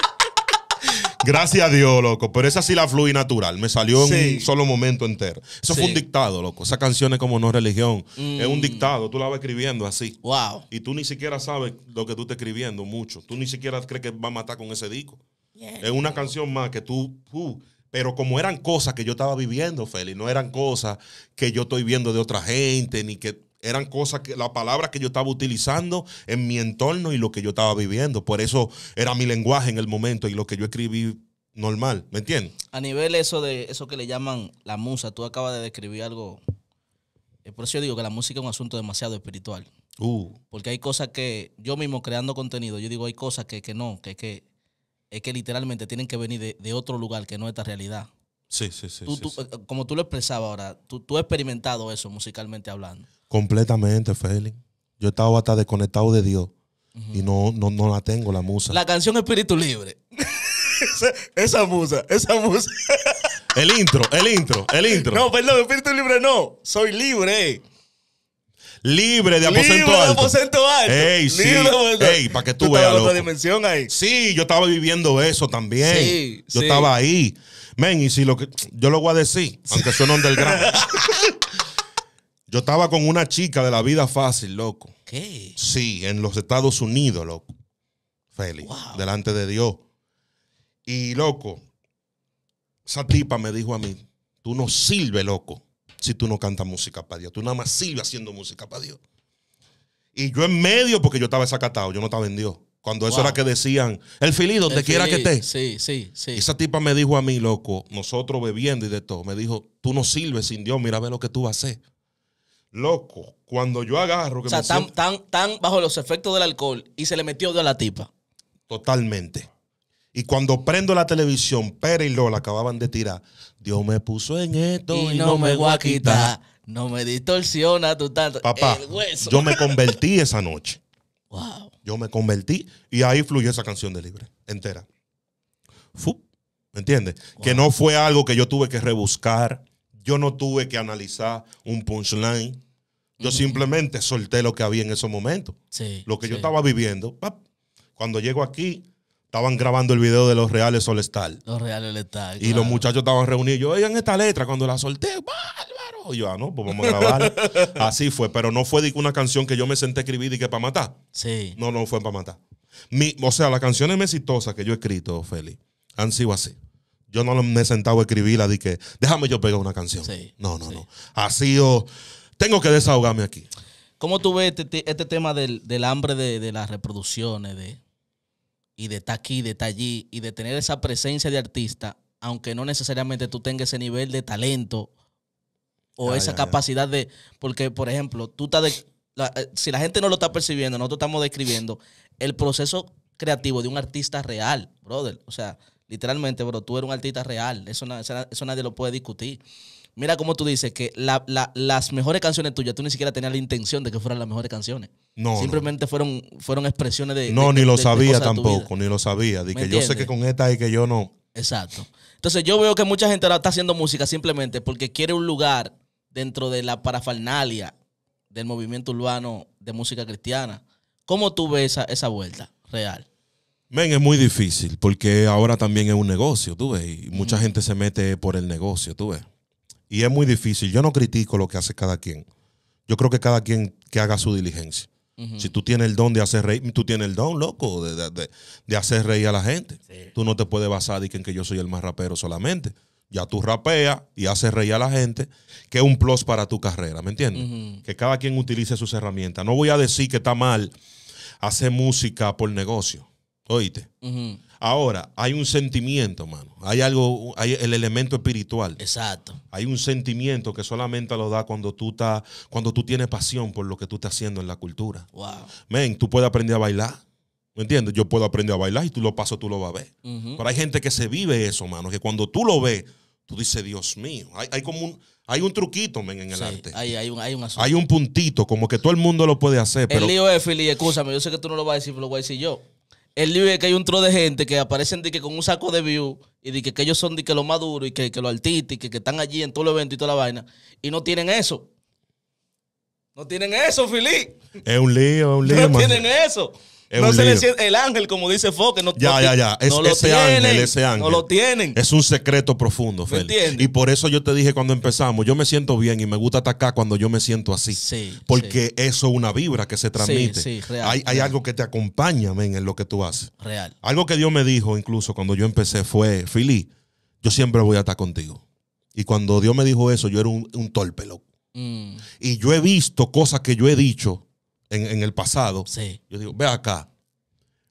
Speaker 2: Gracias a Dios, loco. Pero esa sí la fluí natural. Me salió en un solo momento entero. Eso fue un dictado, loco. Esa canción es como no religión. Es un mm. dictado. Tú la vas escribiendo así. Wow. Y tú ni siquiera sabes lo que tú estás escribiendo mucho. Tú ni siquiera crees que va a matar con ese disco. Es una canción más que tú. pero como eran cosas que yo estaba viviendo, Feli, no eran cosas que yo estoy viendo de otra gente, ni que eran cosas que la palabra que yo estaba utilizando en mi entorno y lo que yo estaba viviendo. Por eso era mi lenguaje en el momento y lo que yo escribí normal, ¿me entiendes?
Speaker 1: A nivel eso de eso que le llaman la musa, tú acabas de describir algo. Eh, por eso yo digo que la música es un asunto demasiado espiritual. Uh. Porque hay cosas que yo mismo creando contenido, yo digo hay cosas que, que no, que, que es que literalmente tienen que venir de, de otro lugar que no es esta realidad. Sí, sí, sí. Eh, como tú lo expresabas ahora, tú, tú has experimentado eso musicalmente hablando.
Speaker 2: Completamente, Feli Yo he estado hasta desconectado de Dios y no, no, la tengo, la musa.
Speaker 1: La canción Espíritu Libre. esa, musa, esa musa.
Speaker 2: El intro, el intro, el intro. No,
Speaker 1: perdón, espíritu libre no. Soy libre.
Speaker 2: Libre de aposento libre alto. De Ey, sí. Ey, para que tú, veas. dimensión ahí. Sí, yo estaba viviendo eso también. yo estaba ahí. Men, y si lo que. Yo lo voy a decir, aunque del gran. yo estaba con una chica de la vida fácil, loco. ¿Qué? Sí, en los Estados Unidos, loco. Félix, delante de Dios. Y, loco, esa tipa me dijo a mí: Tú no sirves, loco, si tú no cantas música para Dios. Tú nada más sirves haciendo
Speaker 1: música para Dios.
Speaker 2: Y yo en medio, porque yo estaba desacatado, yo no estaba en Dios. Cuando eso era que decían, el filido donde quiera que esté. Sí, sí, sí. Esa tipa me dijo a mí, loco, nosotros bebiendo y de todo, me dijo, tú no sirves sin Dios, mira ve lo que tú vas a hacer. Loco, cuando yo agarro... Que o sea,
Speaker 1: tan, tan, bajo los efectos del alcohol y se le metió de a la tipa.
Speaker 2: Totalmente. Y cuando prendo la televisión, Pérez y Lola acababan de tirar. Dios me puso en esto y, no, me voy a quitar.
Speaker 1: No me distorsiona tu tanto. Papá, yo me
Speaker 2: convertí esa noche. Yo me convertí y ahí fluyó esa canción de libre, entera. ¿Me entiendes? Que no fue algo que yo tuve que rebuscar. Yo no tuve que analizar un punchline. Yo simplemente solté lo que había en esos momentos. lo que yo estaba viviendo. cuando llego aquí, estaban grabando el video de los Reales Solestal.
Speaker 1: Los Reales Solestal.
Speaker 2: Y los muchachos estaban reunidos. Yo, oigan esta letra, cuando la solté, ¡Bah!
Speaker 1: Oh, yo, no, pues vamos a grabar.
Speaker 2: Así fue, pero no fue de una canción que yo me senté a escribir y que para matar. Sí. No, no fue para matar. Mi, o sea, las canciones exitosas que yo he escrito, Feli, han sido así. Yo no me he sentado a escribirla di que déjame yo pegar una canción. no, no, no. Ha sido, tengo que desahogarme aquí.
Speaker 1: ¿Cómo tú ves este, este tema del, hambre de, las reproducciones de, y de estar aquí, de estar allí y de tener esa presencia de artista, aunque no necesariamente tú tengas ese nivel de talento o esa capacidad de. Porque, por ejemplo, tú estás. Eh, si la gente no lo está percibiendo, nosotros estamos describiendo el proceso creativo de un artista real, brother. O sea, literalmente, bro, tú eres un artista real. Eso, nadie lo puede discutir. Mira cómo tú dices que las mejores canciones tuyas, tú ni siquiera tenías la intención de que fueran las mejores canciones. No. Simplemente Fueron, fueron expresiones de. No, ni lo sabía tampoco,
Speaker 2: ni lo sabía. De que yo sé que con esta y que yo no.
Speaker 1: Exacto. Entonces yo veo que mucha gente ahora está haciendo música simplemente porque quiere un lugar dentro de la parafernalia del movimiento urbano de música cristiana. ¿Cómo tú ves esa, esa vuelta real?
Speaker 2: Men, es muy difícil porque ahora también es un negocio, tú ves, y mucha gente se mete por el negocio, tú ves. Y es muy difícil. Yo no critico lo que hace cada quien. Yo creo que cada quien que haga su diligencia. Si tú tienes el don de hacer reír, tú tienes el don, loco, de, hacer reír a la gente. Tú no te puedes basar en que yo soy el más rapero solamente ya tú rapeas y haces reír a la gente, que es un plus para tu carrera, ¿me entiendes? Que cada quien utilice sus herramientas. No voy a decir que está mal hacer música por negocio, oíste. Ahora, hay un sentimiento, mano. Hay algo, hay el elemento espiritual. Exacto. Hay un sentimiento que solamente lo da cuando tú, estás, cuando tú tienes pasión por lo que tú estás haciendo en la cultura. Wow. Men, tú puedes aprender a bailar. ¿Me entiendes? Yo puedo aprender a bailar y tú lo paso, tú lo vas a ver. Pero hay gente que se vive eso, mano, que cuando tú lo ves, tú
Speaker 1: dices, Dios mío, hay, como un, hay un truquito men, en el arte. Hay, un, hay un
Speaker 2: puntito, como que todo el mundo lo puede hacer. El lío
Speaker 1: es, Fili, escúchame, yo sé que tú no lo vas a decir, pero lo voy a decir yo. El lío es que hay un tro de gente que aparecen de que con un saco de view y de que, ellos son de que lo más duro y que, que lo y que, están allí en todo el evento y toda la vaina y no tienen eso. No tienen eso, Fili.
Speaker 2: Es un lío, es un lío. No tienen
Speaker 1: eso el ángel, como dice Foque, no, ya, ya, ya. Es, ese ángel, ese ángel. No lo tienen.
Speaker 2: Es un secreto profundo, Feli. Y por eso yo te dije cuando empezamos, yo me siento bien y me gusta atacar cuando yo me siento así. porque eso es una vibra que se transmite. hay, algo que te acompaña, men, en lo que tú haces. Real. Algo que Dios me dijo incluso cuando yo empecé fue, Fili, yo siempre voy a estar contigo. Y cuando Dios me dijo eso, yo era un, torpe, loco. Mm. Y yo he visto cosas que yo he dicho en, el pasado, yo digo, ve acá.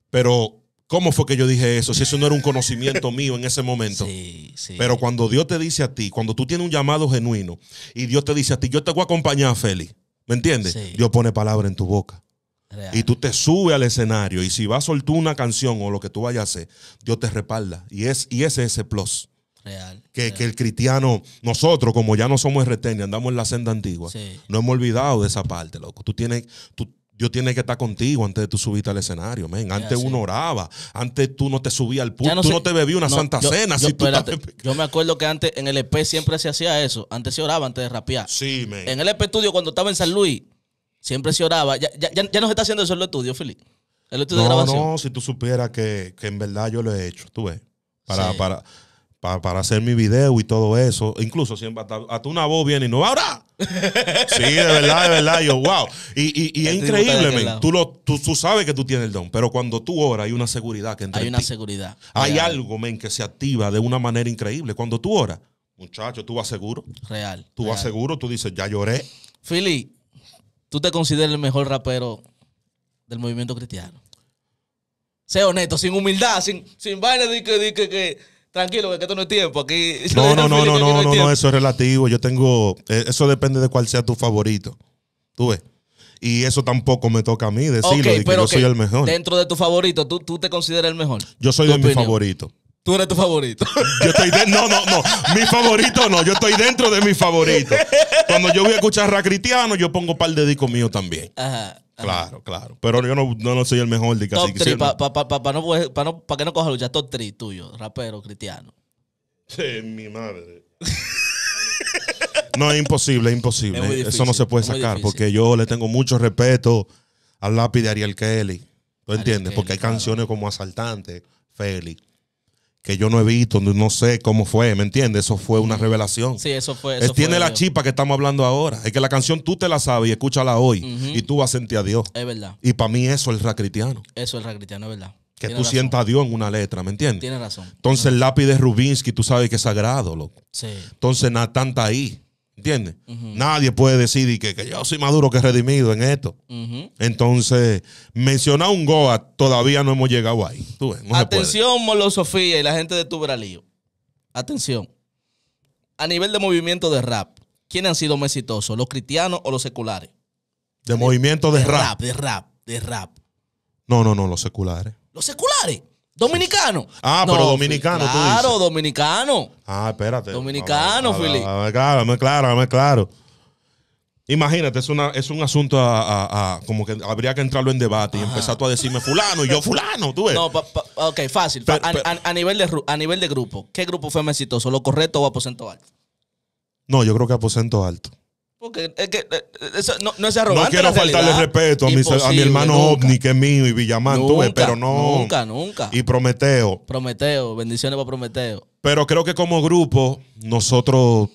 Speaker 2: Pero, ¿cómo fue que yo dije eso? Si eso no era un conocimiento mío en ese momento. Pero cuando Dios te dice a ti, cuando tú tienes un llamado genuino y Dios te dice a ti, yo te voy a acompañar, Félix, ¿me entiendes? Dios pone palabra en tu boca. Y tú te subes al escenario y si vas a soltar una canción o lo que tú vayas a hacer, Dios te respalda. Y, es, y ese es ese plus. Real, que, el cristiano, nosotros como ya no somos RT andamos en la senda antigua, no hemos olvidado de esa parte, loco. Tú tienes, tú, yo que estar contigo antes de tú subiste al escenario, men. Antes uno oraba, antes tú no te subías al público, tú no te bebías una santa cena. Yo, si tú
Speaker 1: yo me acuerdo que antes en el EP siempre se hacía eso. Antes se oraba antes de rapear. Sí, men. En el EP estudio cuando estaba en San Luis, siempre se oraba. Ya, ya, no se está haciendo eso en los estudio, Felipe. El estudio de grabación. No,
Speaker 2: si tú supieras que, en verdad yo lo he hecho, tú ves. Para, para, para hacer mi video y todo eso. Incluso siempre hasta, una voz viene y no, ahora. sí, de verdad, de verdad. Yo, wow. Y, y, es increíble, Tú, lo, tú, sabes que tú tienes el don, pero cuando tú oras hay una seguridad que entra Hay una
Speaker 1: seguridad. Hay
Speaker 2: algo, men, que se activa de una manera increíble. Cuando tú oras,
Speaker 1: muchacho, tú vas seguro. Real. Tú vas seguro, tú dices, ya lloré. Philly, ¿tú te consideras el mejor rapero del movimiento cristiano? Sea honesto, sin humildad, sin, sin vaina de que, que, que, Tranquilo, que esto no es tiempo. Aquí, no, no, no, no, no, no, eso
Speaker 2: es relativo. Yo tengo. Eh, eso depende de cuál sea tu favorito. Tú ves. Y eso tampoco me toca a mí decirlo, y que yo soy el mejor. Dentro
Speaker 1: de tu favorito, ¿tú, tú te consideras el mejor? Yo
Speaker 2: soy de mi favorito.
Speaker 1: Tú eres tu favorito. Yo estoy no, no, no. Mi
Speaker 2: favorito no. Yo estoy dentro de mi favorito. Cuando yo voy a escuchar a Cristiano, yo pongo un par de discos míos también. Ajá. Claro, claro. Pero yo no, soy el mejor de casi. Top 3,
Speaker 1: para que no coja lucha, top 3 tuyo, rapero, cristiano. Sí, mi madre.
Speaker 2: no, es imposible, es imposible. Eso no se puede sacar porque yo le tengo mucho respeto al lápiz de Ariel Kelly. ¿Tú entiendes? porque hay canciones como Asaltante, Félix que yo no he visto, no sé cómo fue, ¿me entiendes? Eso fue una revelación. Sí, eso fue. tiene la chipa chispa que estamos hablando ahora. Es que la canción tú te la sabes y escúchala hoy y tú vas a sentir a Dios. Es verdad. Y para mí eso es el cristiano
Speaker 1: Eso es el cristiano es verdad. Que tú sientas
Speaker 2: a Dios en una letra, ¿me entiendes? Tienes razón. Entonces, el lápiz de Rubinsky, tú sabes que es sagrado, loco. Sí. Entonces, Natán está ahí. ¿Entiendes? Nadie puede decir que, yo soy maduro que redimido en esto. Entonces, mencionar un Goa todavía no hemos llegado ahí. Atención,
Speaker 1: Molo Sofía y la gente de Tuberalío. Atención. A nivel de movimiento de rap, ¿quiénes han sido más exitosos? ¿Los cristianos o los seculares?
Speaker 2: De movimiento de, de rap. rap. De
Speaker 1: rap, de rap.
Speaker 2: No, no, no, los seculares.
Speaker 1: ¿Los seculares? Dominicano.
Speaker 2: Ah, pero dominicano, tú Claro,
Speaker 1: dominicano.
Speaker 2: Ah, espérate. Dominicano, Filipe. Claro, claro, claro. Imagínate, es, una, es un asunto
Speaker 1: como que habría que entrarlo en debate y empezar tú a decirme fulano y yo fulano, tú ves. No, ok, fácil. a, nivel de, a nivel de grupo, ¿qué grupo fue más exitoso? ¿Lo correcto o aposento alto?
Speaker 2: No, yo creo que aposento alto.
Speaker 1: Porque es que eh, eh, eso no, no, es quiero faltarle respeto a mi, a mi, hermano OVNI,
Speaker 2: que es mío, y Villamán, pero no. Nunca, nunca. Y Prometeo.
Speaker 1: Prometeo, bendiciones para Prometeo.
Speaker 2: Pero creo que como grupo, nosotros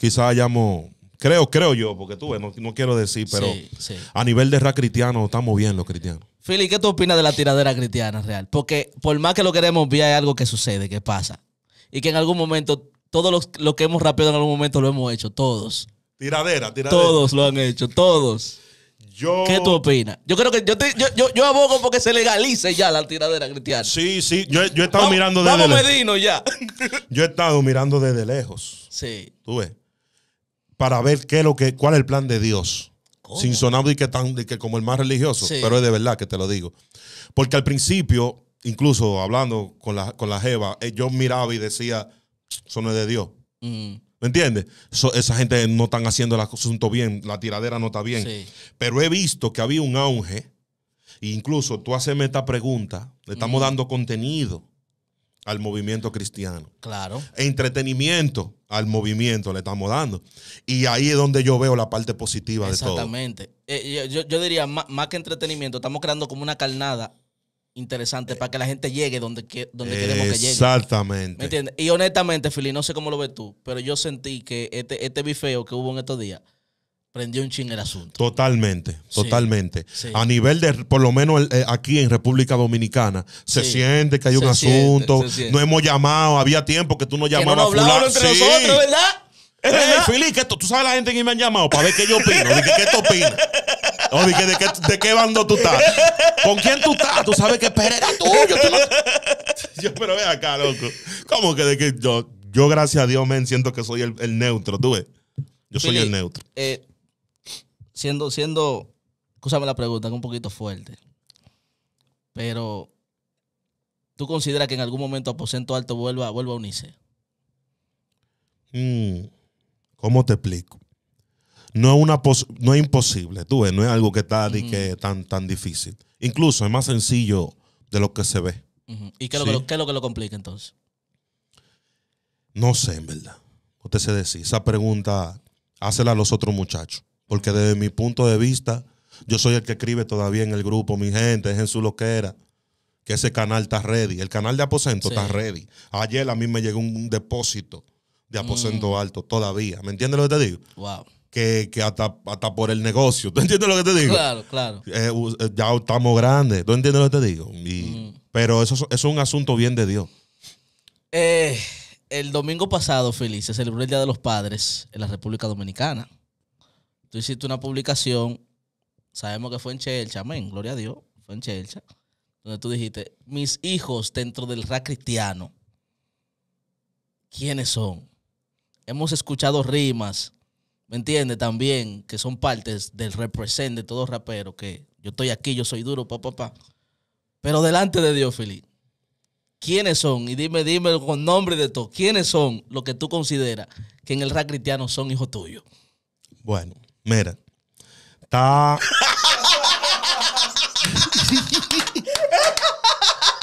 Speaker 2: quizás hayamos. Creo, creo yo,
Speaker 1: porque tú no,
Speaker 2: quiero decir, pero a nivel de rap cristiano estamos bien los cristianos.
Speaker 1: fili ¿qué tú opinas de la tiradera cristiana real? Porque por más que lo queremos ver, hay algo que sucede, que pasa. Y que en algún momento, todos los, lo que hemos rapeado en algún momento lo hemos hecho, todos Tiradera, tiradera. Todos lo han hecho, todos. ¿Qué tú opinas? Yo creo que yo, yo, abogo porque se legalice ya la tiradera cristiana. Sí, sí, yo, yo he estado mirando desde vamos lejos. ya.
Speaker 2: yo he estado mirando desde lejos. Sí. Tú ves. Para ver qué lo que, cuál es el plan de Dios. Sin sonar que, tan, que como el más religioso, pero es de verdad que te lo digo. Porque al principio, incluso hablando con la, con la Jeva, eh, yo miraba y decía, eso no es de Dios. Mm. ¿Me entiendes? esa gente no están haciendo el asunto bien, la tiradera no está bien. Pero he visto que había un auge, e incluso tú me esta pregunta, le estamos dando contenido al movimiento cristiano. Claro. Entretenimiento al movimiento le estamos dando. Y ahí es donde yo veo la parte positiva de todo.
Speaker 1: Exactamente. Eh, yo, diría, más, más, que entretenimiento, estamos creando como una carnada interesante eh. para que la gente llegue donde, donde queremos que llegue. Exactamente. ¿Me Y honestamente, Fili, no sé cómo lo ves tú, pero yo sentí que este, este bifeo que hubo en estos días prendió un ching el asunto.
Speaker 2: Totalmente, totalmente. A nivel de, por lo menos eh, aquí en República Dominicana, se siente que hay un asunto. no hemos llamado, había tiempo que tú no llamabas que no Entre nosotros, ¿verdad? Hey, eh, eh, Fili, tú sabes la gente que me han llamado para ver qué yo opino. De ¿Qué opinas? O de, qué, de, qué bando tú estás? ¿Con quién tú estás? Tú sabes que pereza era tuyo.
Speaker 1: Tú yo, pero ve acá, loco.
Speaker 2: ¿Cómo que de que yo, yo gracias a Dios, men, siento que soy el, el neutro, tú ves? Yo soy el neutro.
Speaker 1: Eh, siendo, siendo, escúchame la pregunta, que un poquito fuerte. Pero, ¿tú consideras que en algún momento Aposento Alto vuelva, vuelva a unirse?
Speaker 2: Mm. ¿Cómo te explico? No es, una no imposible, tú ves, no es algo que está que, tan, tan difícil. Incluso es más sencillo de lo que se ve.
Speaker 1: ¿Y qué es, lo, que lo, complica entonces?
Speaker 2: No sé, en verdad. Usted se decir. Esa pregunta, hácela a los otros muchachos. Porque desde mi punto de vista, yo soy el que escribe todavía en el grupo, mi gente, es su Loquera, que ese canal está ready. El canal de Aposento está ready. Ayer a mí me llegó un depósito de mm. aposento alto todavía. ¿Me entiendes lo que te digo? Wow. Que, hasta, hasta, por el negocio. ¿Tú entiendes lo que te digo? Claro, claro. Eh, eh, ya estamos grandes. ¿Tú entiendes lo que te digo? Mm. Pero eso, es un asunto bien de Dios.
Speaker 1: Eh, el domingo pasado, Feliz, se celebró el Día de los Padres en la República Dominicana. Tú hiciste una publicación, sabemos que fue en Chelcha, amén, gloria a Dios, fue en Chelcha, donde tú dijiste, mis hijos dentro del rap cristiano, ¿quiénes son? hemos escuchado rimas, ¿me entiendes? También, que son partes del represent de todo rapero, que yo estoy aquí, yo soy duro, papá, papá. Pero delante de Dios, Felipe, ¿quiénes son? Y dime, dime con nombre de todo. ¿quiénes son los que tú consideras que en el rap cristiano son hijos tuyos?
Speaker 2: Bueno, mira, está...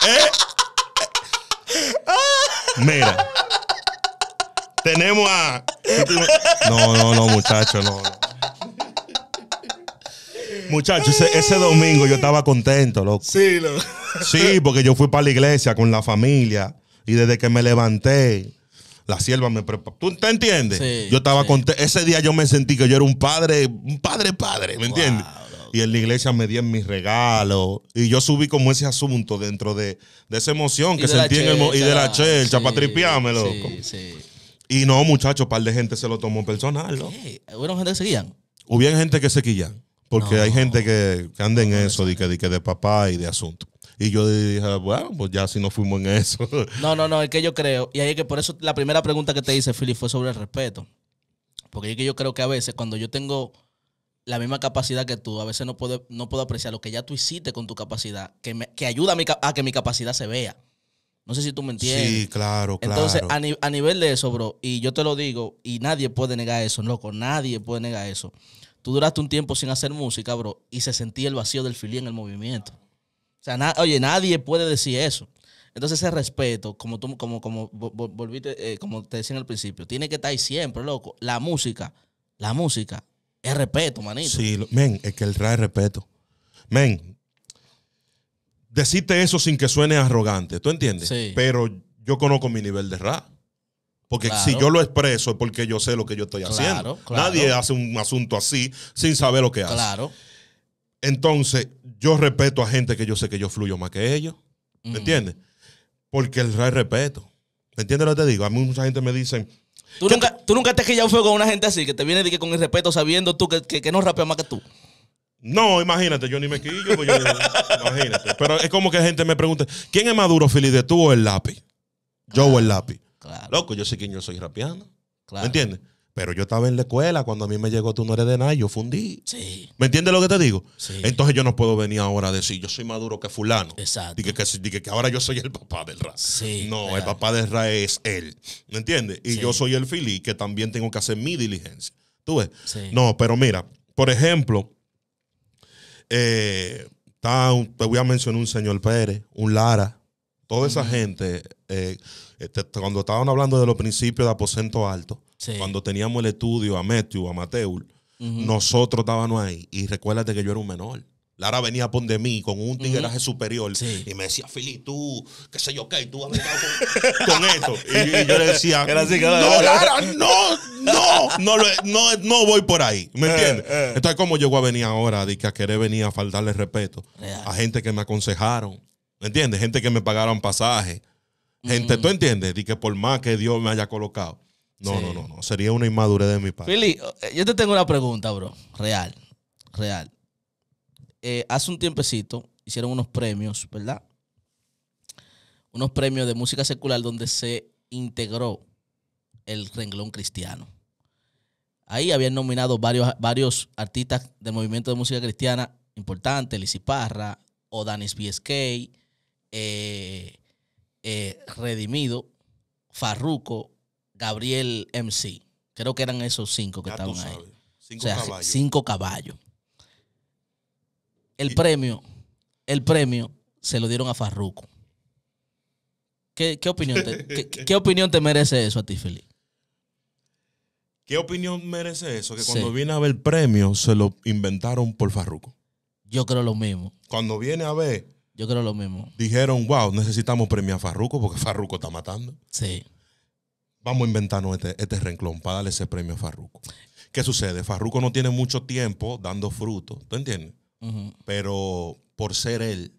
Speaker 2: Eh, eh, eh. Mira. Tenemos a. No, no, no, muchacho, no. Muchachos, ese, domingo yo estaba contento, loco. Sí, loco. Sí, porque yo fui para la iglesia con la familia y desde que me levanté, la sierva me preparó. ¿Tú te entiendes? yo estaba contento. Ese día yo me sentí que yo era un padre, un padre, padre, ¿me entiendes? y en la iglesia me dieron mis regalos. Y yo subí como ese asunto dentro de, esa emoción que sentí en el. Y de la chelcha, para loco. Sí, sí. Y no, muchachos, un par de gente se lo tomó personal, ¿no?
Speaker 1: ¿Hubieron gente que se guían?
Speaker 2: Hubieron gente que se guían. Porque hay gente que, que anda en eso, de que, papá y de asunto. Y yo dije, bueno, pues ya si no fuimos en eso.
Speaker 1: No, no, no, es que yo creo, y ahí es que por eso la primera pregunta que te hice, Philip, fue sobre el respeto. Porque es que yo creo que a veces cuando yo tengo la misma capacidad que tú, a veces no puedo, no puedo apreciar lo que ya tú hiciste con tu capacidad, que, me, que ayuda a, mi, a que mi capacidad se vea. No sé si tú me entiendes. Sí, claro, claro. Entonces, a, nivel de eso, bro, y yo te lo digo, y nadie puede negar eso, loco, nadie puede negar eso. Tú duraste un tiempo sin hacer música, bro, y se sentía el vacío del filí en el movimiento. O sea, oye, nadie puede decir eso. Entonces, ese respeto, como tú, como, como volviste, eh, como te decía en el principio, tiene que estar ahí siempre, loco. La música, la música, es respeto, manito. Sí,
Speaker 2: men, es que el trae respeto. Men, decirte eso sin que suene arrogante, ¿tú entiendes? Sí. Pero yo conozco mi nivel de rap. Porque si yo lo expreso es porque yo sé lo que yo estoy haciendo. Nadie hace un asunto así sin saber lo que hace. Claro. Entonces, yo respeto a gente que yo sé que yo fluyo más que ellos. ¿Me entiendes? Porque el rap respeto. ¿Me entiendes lo que te digo? A mí mucha gente me dice
Speaker 1: ¿Tú nunca, ¿Tú nunca te has quillado fuego con una gente así que te viene de con el respeto sabiendo tú que, no rapea más que tú? No, imagínate, yo ni me quillo, pues imagínate. Pero es como que gente me pregunta, ¿quién es
Speaker 2: Maduro Philly, de tú o el lápiz? Yo o el lápiz. Claro. Loco, yo sé quién yo soy rapiano. Claro. ¿Me entiendes? Pero yo estaba en la escuela cuando a mí me llegó tú no eres de nada, yo fundí. Sí. ¿Me entiendes lo que te digo? Sí. Entonces yo no puedo venir ahora a decir yo soy maduro que fulano. Exacto. Dije que, que, ahora yo soy el papá del Ra. Sí. No, el papá del Ra es él. ¿Me entiendes? Y yo soy el Fili que también tengo que hacer mi diligencia. ¿Tú ves? Sí. No, pero mira, por ejemplo, eh, te voy a mencionar un señor Pérez, un Lara, toda esa gente, eh, este, cuando estaban hablando de los principios de aposento alto, cuando teníamos el estudio a Matthew, a Mateo, nosotros estábamos ahí. Y recuérdate que yo era un menor. Lara venía a de mí con un tigreaje superior y me decía, Fili, tú, qué sé yo qué, tú has a con, con, eso. Y, yo le decía, no, Lara, no, no, no, voy por ahí. ¿Me eh, entiendes? Eh. Esto es Entonces, ¿cómo llegó a venir ahora de que a querer venir a faltarle respeto a gente que me aconsejaron? ¿Me entiendes? Gente que me pagaron pasaje. Gente, mm. ¿tú entiendes? De que por más que Dios me haya colocado. No, no, no, no. Sería una inmadurez de mi parte.
Speaker 1: Fili, eh, yo te tengo una pregunta, bro. Real. Real. Eh, hace un tiempecito hicieron unos premios, ¿verdad? Unos premios de música secular donde se integró el renglón cristiano. Ahí habían nominado varios, varios artistas del movimiento de música cristiana importante, Lizzy Parra, Odanis BSK, eh, eh, Redimido, Farruco, Gabriel MC. Creo que eran esos cinco que estaban ahí. o sea, Cinco caballos. El premio, el premio se lo dieron a Farruco. ¿Qué, opinión, te, qué, opinión te merece eso a ti, Felipe?
Speaker 2: ¿Qué opinión merece eso? Que cuando viene a ver el premio se lo inventaron por Farruco? Yo creo lo mismo. Cuando viene a ver. Yo creo lo mismo. Dijeron, wow, necesitamos premio a Farruco porque Farruco está matando. Sí. Vamos a inventarnos este, este para darle ese premio a Farruco. ¿Qué sucede? Farruco no tiene mucho tiempo dando fruto. ¿Tú entiendes? pero por ser él,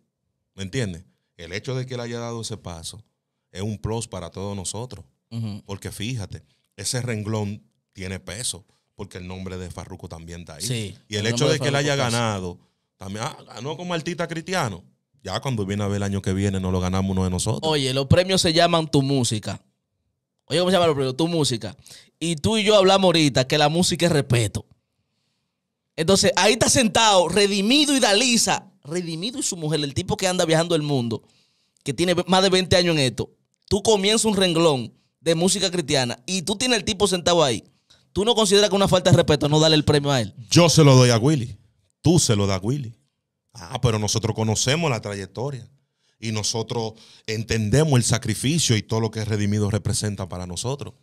Speaker 2: ¿me entiendes? El hecho de que él haya dado ese paso es un plus para todos nosotros, porque fíjate, ese renglón tiene peso, porque el nombre de Farruco también está ahí. y el, hecho de, que él haya ganado, también ah, como artista cristiano. Ya cuando viene a ver el año que viene, no lo ganamos uno de
Speaker 1: nosotros. Oye, los premios se llaman Tu Música. Oye, ¿cómo se llama los premios? Tu Música. Y tú y yo hablamos ahorita que la música es respeto. Entonces, ahí está sentado, redimido y Dalisa. Redimido y su mujer, el tipo que anda viajando el mundo, que tiene más de 20 años en esto. Tú comienzas un renglón de música cristiana y tú tienes el tipo sentado ahí. ¿Tú no consideras que una falta de respeto no darle el premio a él?
Speaker 2: Yo se lo doy a Willy. Tú se lo das a Willy. Ah, pero nosotros conocemos la trayectoria y nosotros entendemos el sacrificio y todo lo que es redimido representa para nosotros.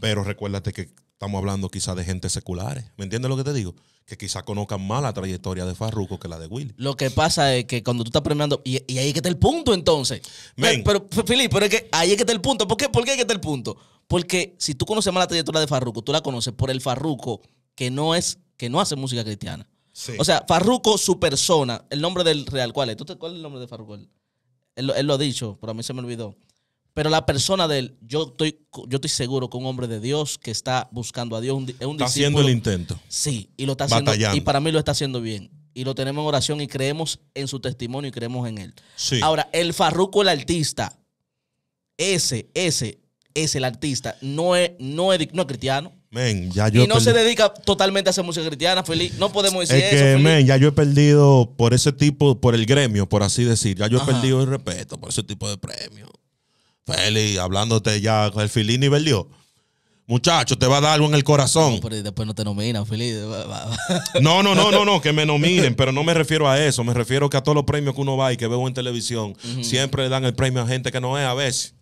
Speaker 2: Pero recuérdate que estamos hablando quizá de gente secular ¿eh? ¿Me entiendes lo que te digo? que quizá conozcan más la trayectoria
Speaker 1: de Farruko que la de Willy. Lo que pasa es que cuando tú estás premiando, y, ahí es que está el punto entonces. Pero, Filipe, pero es que ahí es que está el punto. ¿Por qué? ¿Por que está el punto? Porque si tú conoces más la trayectoria de Farruko, tú la conoces por el Farruko que no es, que no hace música cristiana. O sea, Farruko, su persona, el nombre del real, ¿cuál es? ¿Tú ¿Cuál es el nombre de Farruko? él, lo ha dicho, pero a mí se me olvidó. Pero la persona de él, yo estoy, yo estoy seguro que un hombre de Dios que está buscando a Dios, un está haciendo el intento. Sí, y lo está haciendo. Y para mí lo está haciendo bien. Y lo tenemos en oración y creemos en su testimonio y creemos en él. Ahora, el farruco, el artista, ese, ese, ese, el artista. No es, no es, cristiano. ya yo y no se dedica totalmente a hacer música cristiana, Feliz. No podemos decir es que, Men,
Speaker 2: ya yo he perdido por ese tipo, por el gremio, por así decir. Ya yo he perdido el respeto por ese tipo de premios. Feli, hablándote ya, el Filini perdió. Muchacho,
Speaker 1: te va a dar algo en el corazón. después no te nominan, Fili.
Speaker 2: no, no, no, no, no, que me nominen, pero no me refiero a eso. Me refiero que a todos los premios que uno va y que veo en televisión, siempre le dan el premio a gente que no es a veces.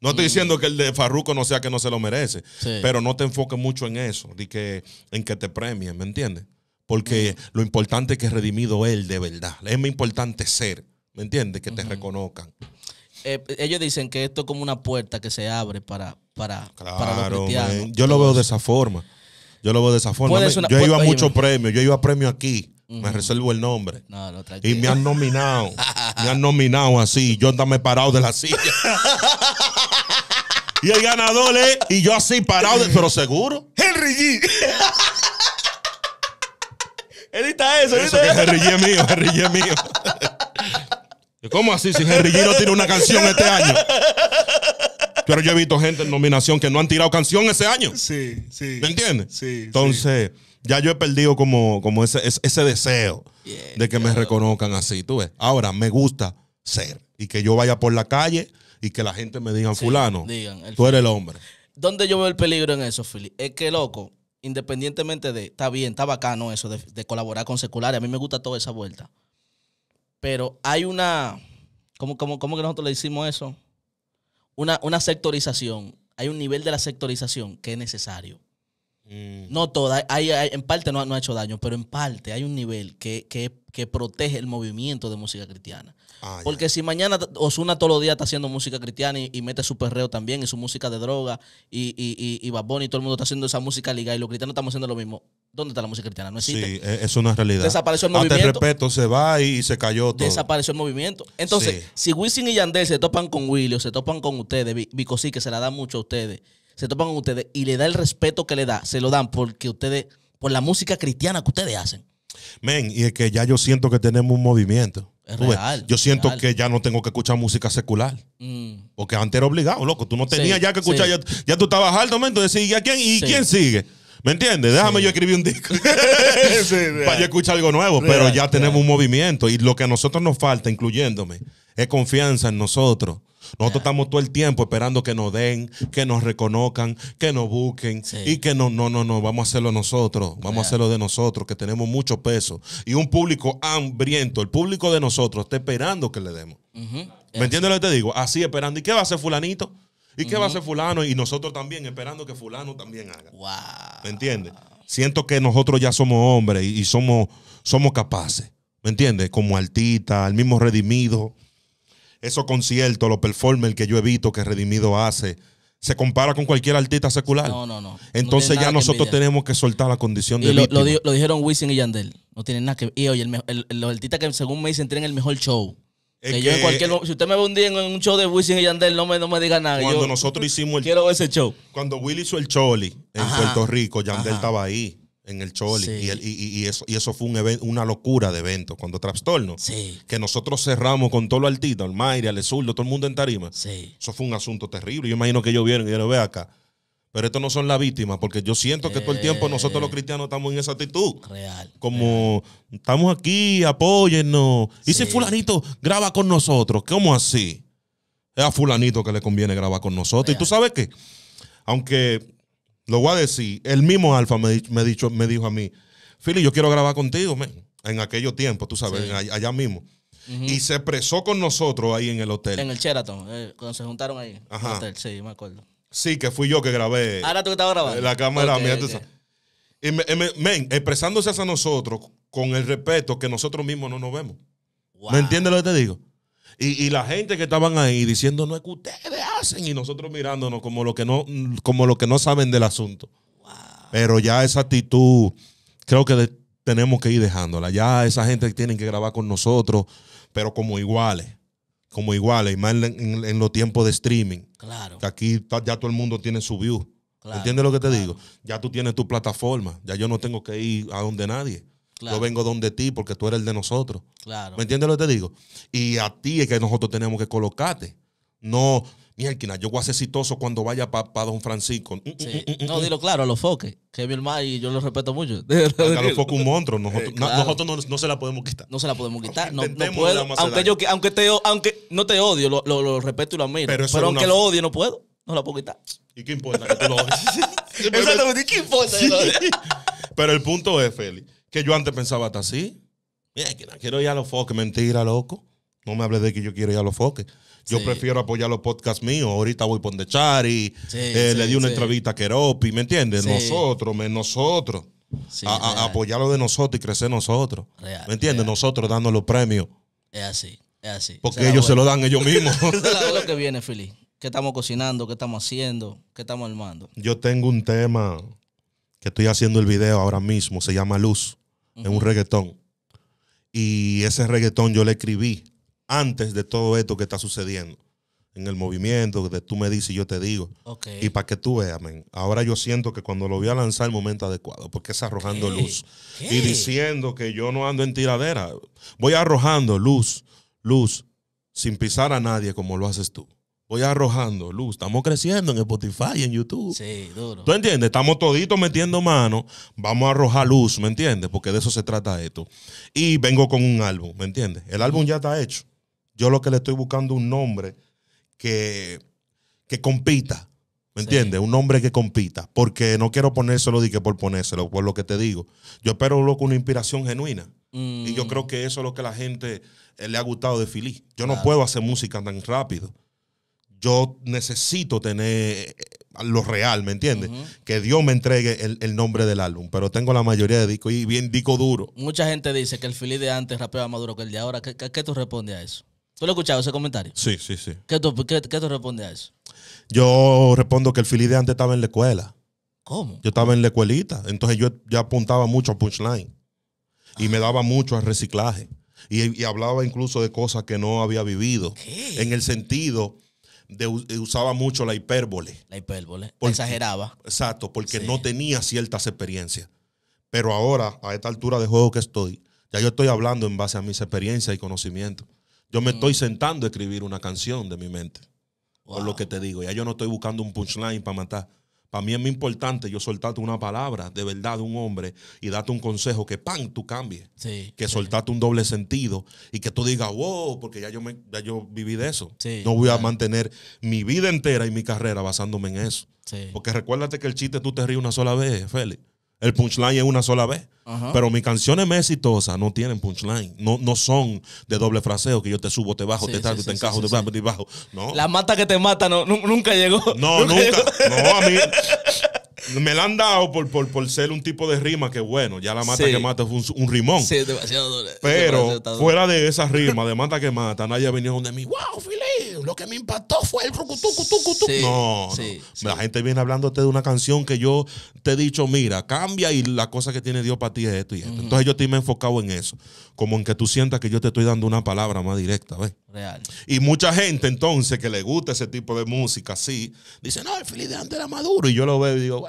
Speaker 2: No estoy diciendo que el de Farruco no sea que no se lo merece, pero no te enfoques mucho en eso, que, en que te premien, ¿me entiendes? Porque lo importante es que redimido él de verdad. Es muy importante ser, ¿me entiendes? Que te reconozcan.
Speaker 1: Eh, ellos dicen que esto es como una puerta que se abre para, para, los cristianos. Yo lo
Speaker 2: veo de esa forma. Yo lo veo de esa forma. yo iba a muchos premios, yo iba a premios aquí. Me reservo el nombre. y me han nominado. me han nominado así. Yo andame parado de la silla. y el ganador es. Y yo así parado, de, pero seguro.
Speaker 1: Henry G.
Speaker 2: Edita eso, Henry mío, Henry G es mío. ¿Cómo así si Henry Gino tiene una canción este año? Pero yo he visto gente en nominación que no han tirado canción ese año. Sí, sí. ¿Me entiendes? Sí. Entonces, ya yo he perdido como, como ese, ese deseo de que me reconozcan así, tú ves. Ahora, me gusta ser y que yo vaya por la calle y que la gente me diga, fulano, digan, tú eres el hombre.
Speaker 1: ¿Dónde yo veo el peligro en eso, Philly? Es que, loco, independientemente de, está bien, está bacano eso de, de colaborar con seculares, a mí me gusta toda esa vuelta. Pero hay una, ¿cómo, cómo que nosotros le decimos eso? Una, sectorización. Hay un nivel de la sectorización que es necesario. Mm. No toda, en parte no, ha hecho daño, pero en parte hay un nivel que, que es que protege el movimiento de música cristiana. Ah, porque si mañana Osuna todos los días está haciendo música cristiana y, mete su perreo también y su música de droga y, y, y, todo el mundo está haciendo esa música liga y los cristianos estamos haciendo lo mismo. ¿Dónde está la música cristiana? No existe. Sí, e-, es una realidad. Desapareció el Ante movimiento. el
Speaker 2: respeto se va y se cayó todo. Desapareció
Speaker 1: el movimiento. Entonces, si Wisin y Yandel se topan con Willy se topan con ustedes, Bicosí que se la da mucho a ustedes, se topan con ustedes y le da el respeto que le da, se lo dan porque ustedes, por la música cristiana que ustedes hacen.
Speaker 2: Men, y es que ya yo siento que tenemos un movimiento. yo siento que ya no tengo que escuchar música secular. Mm. Porque antes era obligado, loco. Tú no tenías ya que escuchar. Ya, tú estabas alto, momento Entonces, ¿y, a quién, y quién sigue? ¿Me entiendes? Déjame yo escribir un disco para yo escuchar algo nuevo. pero ya tenemos un movimiento. Y lo que a nosotros nos falta, incluyéndome, es confianza en nosotros nosotros estamos todo el tiempo esperando que nos den, que nos reconozcan, que nos busquen y que no, no, no, no, vamos a hacerlo nosotros, vamos a hacerlo de nosotros, que tenemos mucho peso. Y un público hambriento, el público de nosotros está esperando que le demos. ¿Me entiendes lo que te digo? Así esperando. ¿Y qué va a hacer fulanito? ¿Y qué va a hacer fulano? Y nosotros también esperando que fulano también haga. ¿Me entiendes? Siento que nosotros ya somos hombres y, somos, somos capaces. ¿Me entiendes? Como Altita, el mismo redimido esos conciertos, los performers que yo he visto que Redimido hace, se compara con cualquier artista secular. No, no,
Speaker 1: no. Entonces ya nosotros tenemos
Speaker 2: que soltar la condición de lo, Lo,
Speaker 1: lo, dijeron Wisin y Yandel. No tienen nada que Y oye, el, el, el, los artistas que según me dicen tienen el mejor show. Eh, si usted me ve un día en un show de Wisin y Yandel, no me, diga nada. Cuando nosotros hicimos el... Quiero ese show. Cuando Willy hizo el Choli en
Speaker 2: Puerto Rico, Yandel estaba ahí en el Choli. Y, eso, fue un una locura de evento cuando Trastorno. Sí. Que nosotros cerramos con todo lo altito, al Lezurdo, todo el mundo en tarima. Eso fue un asunto terrible. Yo imagino que ellos vieron y yo lo veo acá. Pero estos no son las víctimas, porque yo siento que todo el tiempo nosotros los eh. cristianos estamos en esa actitud. Real. Como estamos aquí, apóyennos. Y si fulanito graba con nosotros, ¿cómo así? Es a fulanito que le conviene grabar con nosotros. Y tú sabes que, aunque lo voy a decir. El mismo Alfa me, dijo a mí, Philly, yo quiero grabar contigo, en aquellos tiempos, tú sabes, allá, mismo. Y se expresó con nosotros ahí en el hotel. En
Speaker 1: el Sheraton, eh, cuando se juntaron ahí. Ajá. hotel, sí, me acuerdo.
Speaker 2: Sí, que fui yo que grabé. Ahora tú que estabas grabando. La cámara mía, tú sabes. Y me, men, expresándose hacia nosotros con el respeto que nosotros mismos no nos vemos. ¿Me entiendes lo que te digo? Y, la gente que estaban ahí diciendo, no es que ustedes hacen, y nosotros mirándonos como lo que no, como lo que no saben del asunto. Pero ya esa actitud, creo que tenemos que ir dejándola. Ya esa gente tienen que grabar con nosotros, pero como iguales. Como iguales, y más en, los tiempos de streaming. Claro. Que aquí ya todo el mundo tiene su view. Claro, ¿Entiendes lo que te digo? Ya tú tienes tu plataforma. Ya yo no tengo que ir a donde nadie. Yo vengo donde ti porque tú eres el de nosotros. Claro. ¿Me entiendes lo que te digo? Y a ti es que nosotros tenemos que colocarte. No, alquina yo voy a ser exitoso cuando vaya para Don Francisco. Mm, mm, mm, no, dilo claro, a
Speaker 1: los foques, que es mi hermano y yo lo respeto mucho. a los foques un monstruo, nosotros, eh, nosotros no, se la podemos quitar. No se la podemos quitar, no, no puedo. Aunque, yo, aunque, te, aunque no te odio, lo, lo, respeto y lo admiro. Pero, aunque lo odie, no puedo, no la puedo quitar. ¿Y qué importa que lo odies? Exactamente, ¿qué importa
Speaker 2: Pero el punto es, Félix, que yo antes pensaba hasta así. Mira, quiero ir a los foques. Mentira, loco. No me hables de que yo quiero ir a los foques. Yo prefiero apoyar los podcasts míos. Ahorita voy por Chari. Eh, le di una entrevista a Keropi, ¿me entiendes? Nosotros, nosotros. A, apoyar lo de nosotros y crecer nosotros. ¿Me entiendes? Nosotros dando los premios.
Speaker 1: Es así, es así. Porque ellos se lo dan ellos mismos. que viene, Fili. ¿Qué estamos cocinando? ¿Qué estamos haciendo? ¿Qué estamos armando?
Speaker 2: Yo tengo un tema que estoy haciendo el video ahora mismo. Se llama Luz en un reggaetón. Y ese reggaetón yo le escribí antes de todo esto que está sucediendo. En el movimiento, de tú me dices y yo te digo. Y para que tú veas, Ahora yo siento que cuando lo voy a lanzar el momento adecuado, porque es arrojando luz. Y diciendo que yo no ando en tiradera. Voy arrojando luz, luz, sin pisar a nadie como lo haces tú voy arrojando luz. Estamos creciendo en Spotify, en YouTube.
Speaker 1: Sí, duro. ¿Tú
Speaker 2: entiendes? Estamos toditos metiendo manos Vamos a arrojar luz, ¿me entiendes? Porque de eso se trata esto. Y vengo con un álbum, ¿me entiendes? El álbum ya está hecho. Yo lo que le estoy buscando un nombre que, que compita. ¿Me entiendes? Un nombre que compita. Porque no quiero ponérselo de que por ponérselo, por lo que te digo. Yo espero loco una inspiración genuina. Y yo mm. creo que eso es lo que la gente eh, le ha gustado de Fili. Yo no puedo hacer música tan rápido yo necesito tener eh, lo real, ¿me entiendes? Que Dios me entregue el, nombre del álbum, pero tengo la mayoría de discos y bien disco duro.
Speaker 1: Mucha gente dice que el Fili de antes rapeaba más duro que el de ahora. ¿Qué, tú respondes a eso? ¿Tú lo has escuchado ese comentario? Sí, sí, sí. ¿Qué tú, respondes a eso?
Speaker 2: Yo respondo que el Fili de antes estaba en la escuela. ¿Cómo? Yo estaba en la escuelita, entonces yo, ya apuntaba mucho a punchline y me daba mucho al reciclaje. Y, y, hablaba incluso de cosas que no había vivido. ¿Qué? En el sentido eh, usaba mucho la hipérbole.
Speaker 1: La hipérbole. Exageraba.
Speaker 2: Exacto, porque no tenía ciertas experiencias. Pero ahora, a esta altura de juego que estoy, ya yo estoy hablando en base a mis experiencias y conocimientos. Yo me mm. estoy sentando a escribir una canción de mi mente. Por lo que te digo. Ya yo no estoy buscando un punchline para matar. Para mí es muy importante yo soltarte una palabra de verdad de un hombre y darte un consejo que pan tú cambies. que soltarte un doble sentido y que tú digas, wow, porque ya yo, me, yo viví de eso. Sí, no voy a mantener mi vida entera y mi carrera basándome en eso. Porque recuérdate que el chiste tú te ríes una sola vez, Félix. El punchline es una sola vez. Pero mis canciones más exitosas no tienen punchline. No, no son de doble fraseo que yo te subo, te bajo, te salto, te encajo, bajo, te bajo, No.
Speaker 1: La mata que te mata no, nunca llegó. No, nunca. No, a mí.
Speaker 2: Me la han dado por, por, ser un tipo de rima que, bueno, ya la mata que mata fue un, rimón. Sí, demasiado
Speaker 1: duro. Pero fuera
Speaker 2: de esa rima de mata que mata, nadie venido donde mí, wow, Fili, lo que me impactó fue el tu no, no. la gente viene hablándote de una canción que yo te he dicho, mira, cambia y la cosa que tiene Dios para ti es esto y esto. Entonces yo estoy me enfocado en eso, como en que tú sientas que yo te estoy dando una palabra más directa, ¿ves? Real. Y mucha gente entonces que le gusta ese tipo de música, sí, dice, no, el Fili de antes era maduro. Y yo lo veo y digo,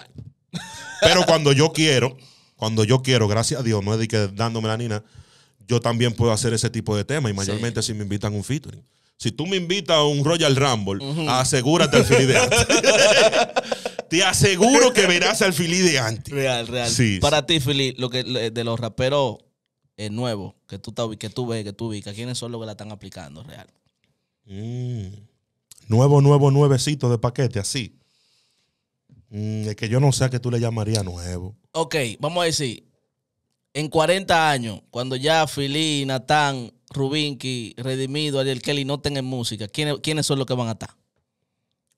Speaker 2: pero cuando yo quiero, cuando yo quiero, gracias a Dios, no es que dándome la nina, yo también puedo hacer ese tipo de temas y mayormente si me invitan un featuring. Si tú me invitas a un Royal
Speaker 1: Rumble, asegúrate al filí de antes.
Speaker 2: Te aseguro que verás al filí de antes.
Speaker 1: Real, real. Para ti, Philly, lo que de los raperos eh, nuevos que tú, que tú ves, que tú ubicas, ¿quiénes son los que la están aplicando real?
Speaker 2: Mm. Nuevo, nuevo, nuevecito de paquete, así. Mm, es que yo no sé a qué tú le llamarías nuevo.
Speaker 1: Ok, vamos a decir, en 40 años, cuando ya Fili, Natán, Rubinki, Redimido, Ariel Kelly no tengan música, ¿quiénes, son los que van a estar?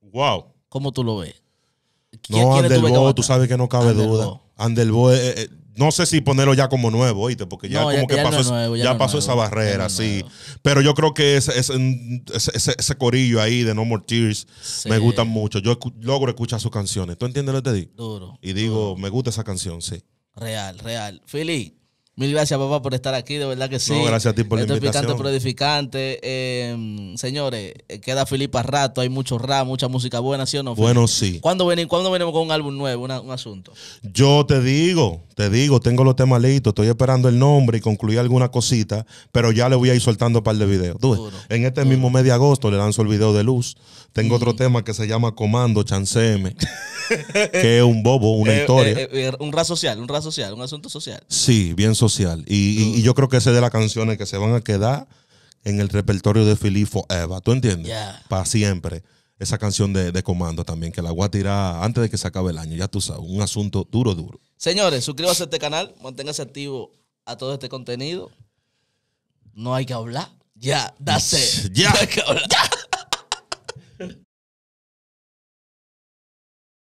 Speaker 1: Wow. ¿Cómo tú lo ves? no, Anderbo,
Speaker 2: tú, sabes que no cabe duda. Anderbo, eh, eh, no sé si ponerlo ya como nuevo, ¿oíste? Porque ya como que pasó, esa barrera, sí. Pero yo creo que ese, ese, ese, corillo ahí de No More Tears me gusta mucho. Yo logro escuchar sus canciones. ¿Tú entiendes lo que te digo? Duro. Y digo, me gusta esa canción, sí.
Speaker 1: Real, real. Philly, Mil gracias, papá, por estar aquí, de verdad que sí. No, gracias a ti por la invitación. Es em, señores, eh, queda Filipa rato, hay mucho rap, mucha música buena, ¿sí o no? Bueno, sí. ¿Cuándo, venimos, con un álbum nuevo, un asunto?
Speaker 2: Yo te digo, te digo, tengo los temas listos, estoy esperando el nombre y concluir alguna cosita, pero ya le voy a ir soltando un par de videos. en este mismo mes de agosto le lanzo el video de Luz, tengo otro tema que se llama Comando M, que es un bobo, una eh, eh, historia.
Speaker 1: Eh, un ras social, un ras social, un asunto social.
Speaker 2: Sí, bien social. Y, yo creo que ese de las canciones que se van a quedar en el repertorio de Filifo Forever. ¿tú entiendes? Para siempre. Esa canción de, Comando también, que la voy a tirar antes de que se acabe el año. Ya tú sabes, un asunto
Speaker 1: duro, duro. Señores, suscríbase a este canal, manténgase activo a todo este contenido. No hay que hablar. Ya, dase. Ya. hay que hablar. Ya.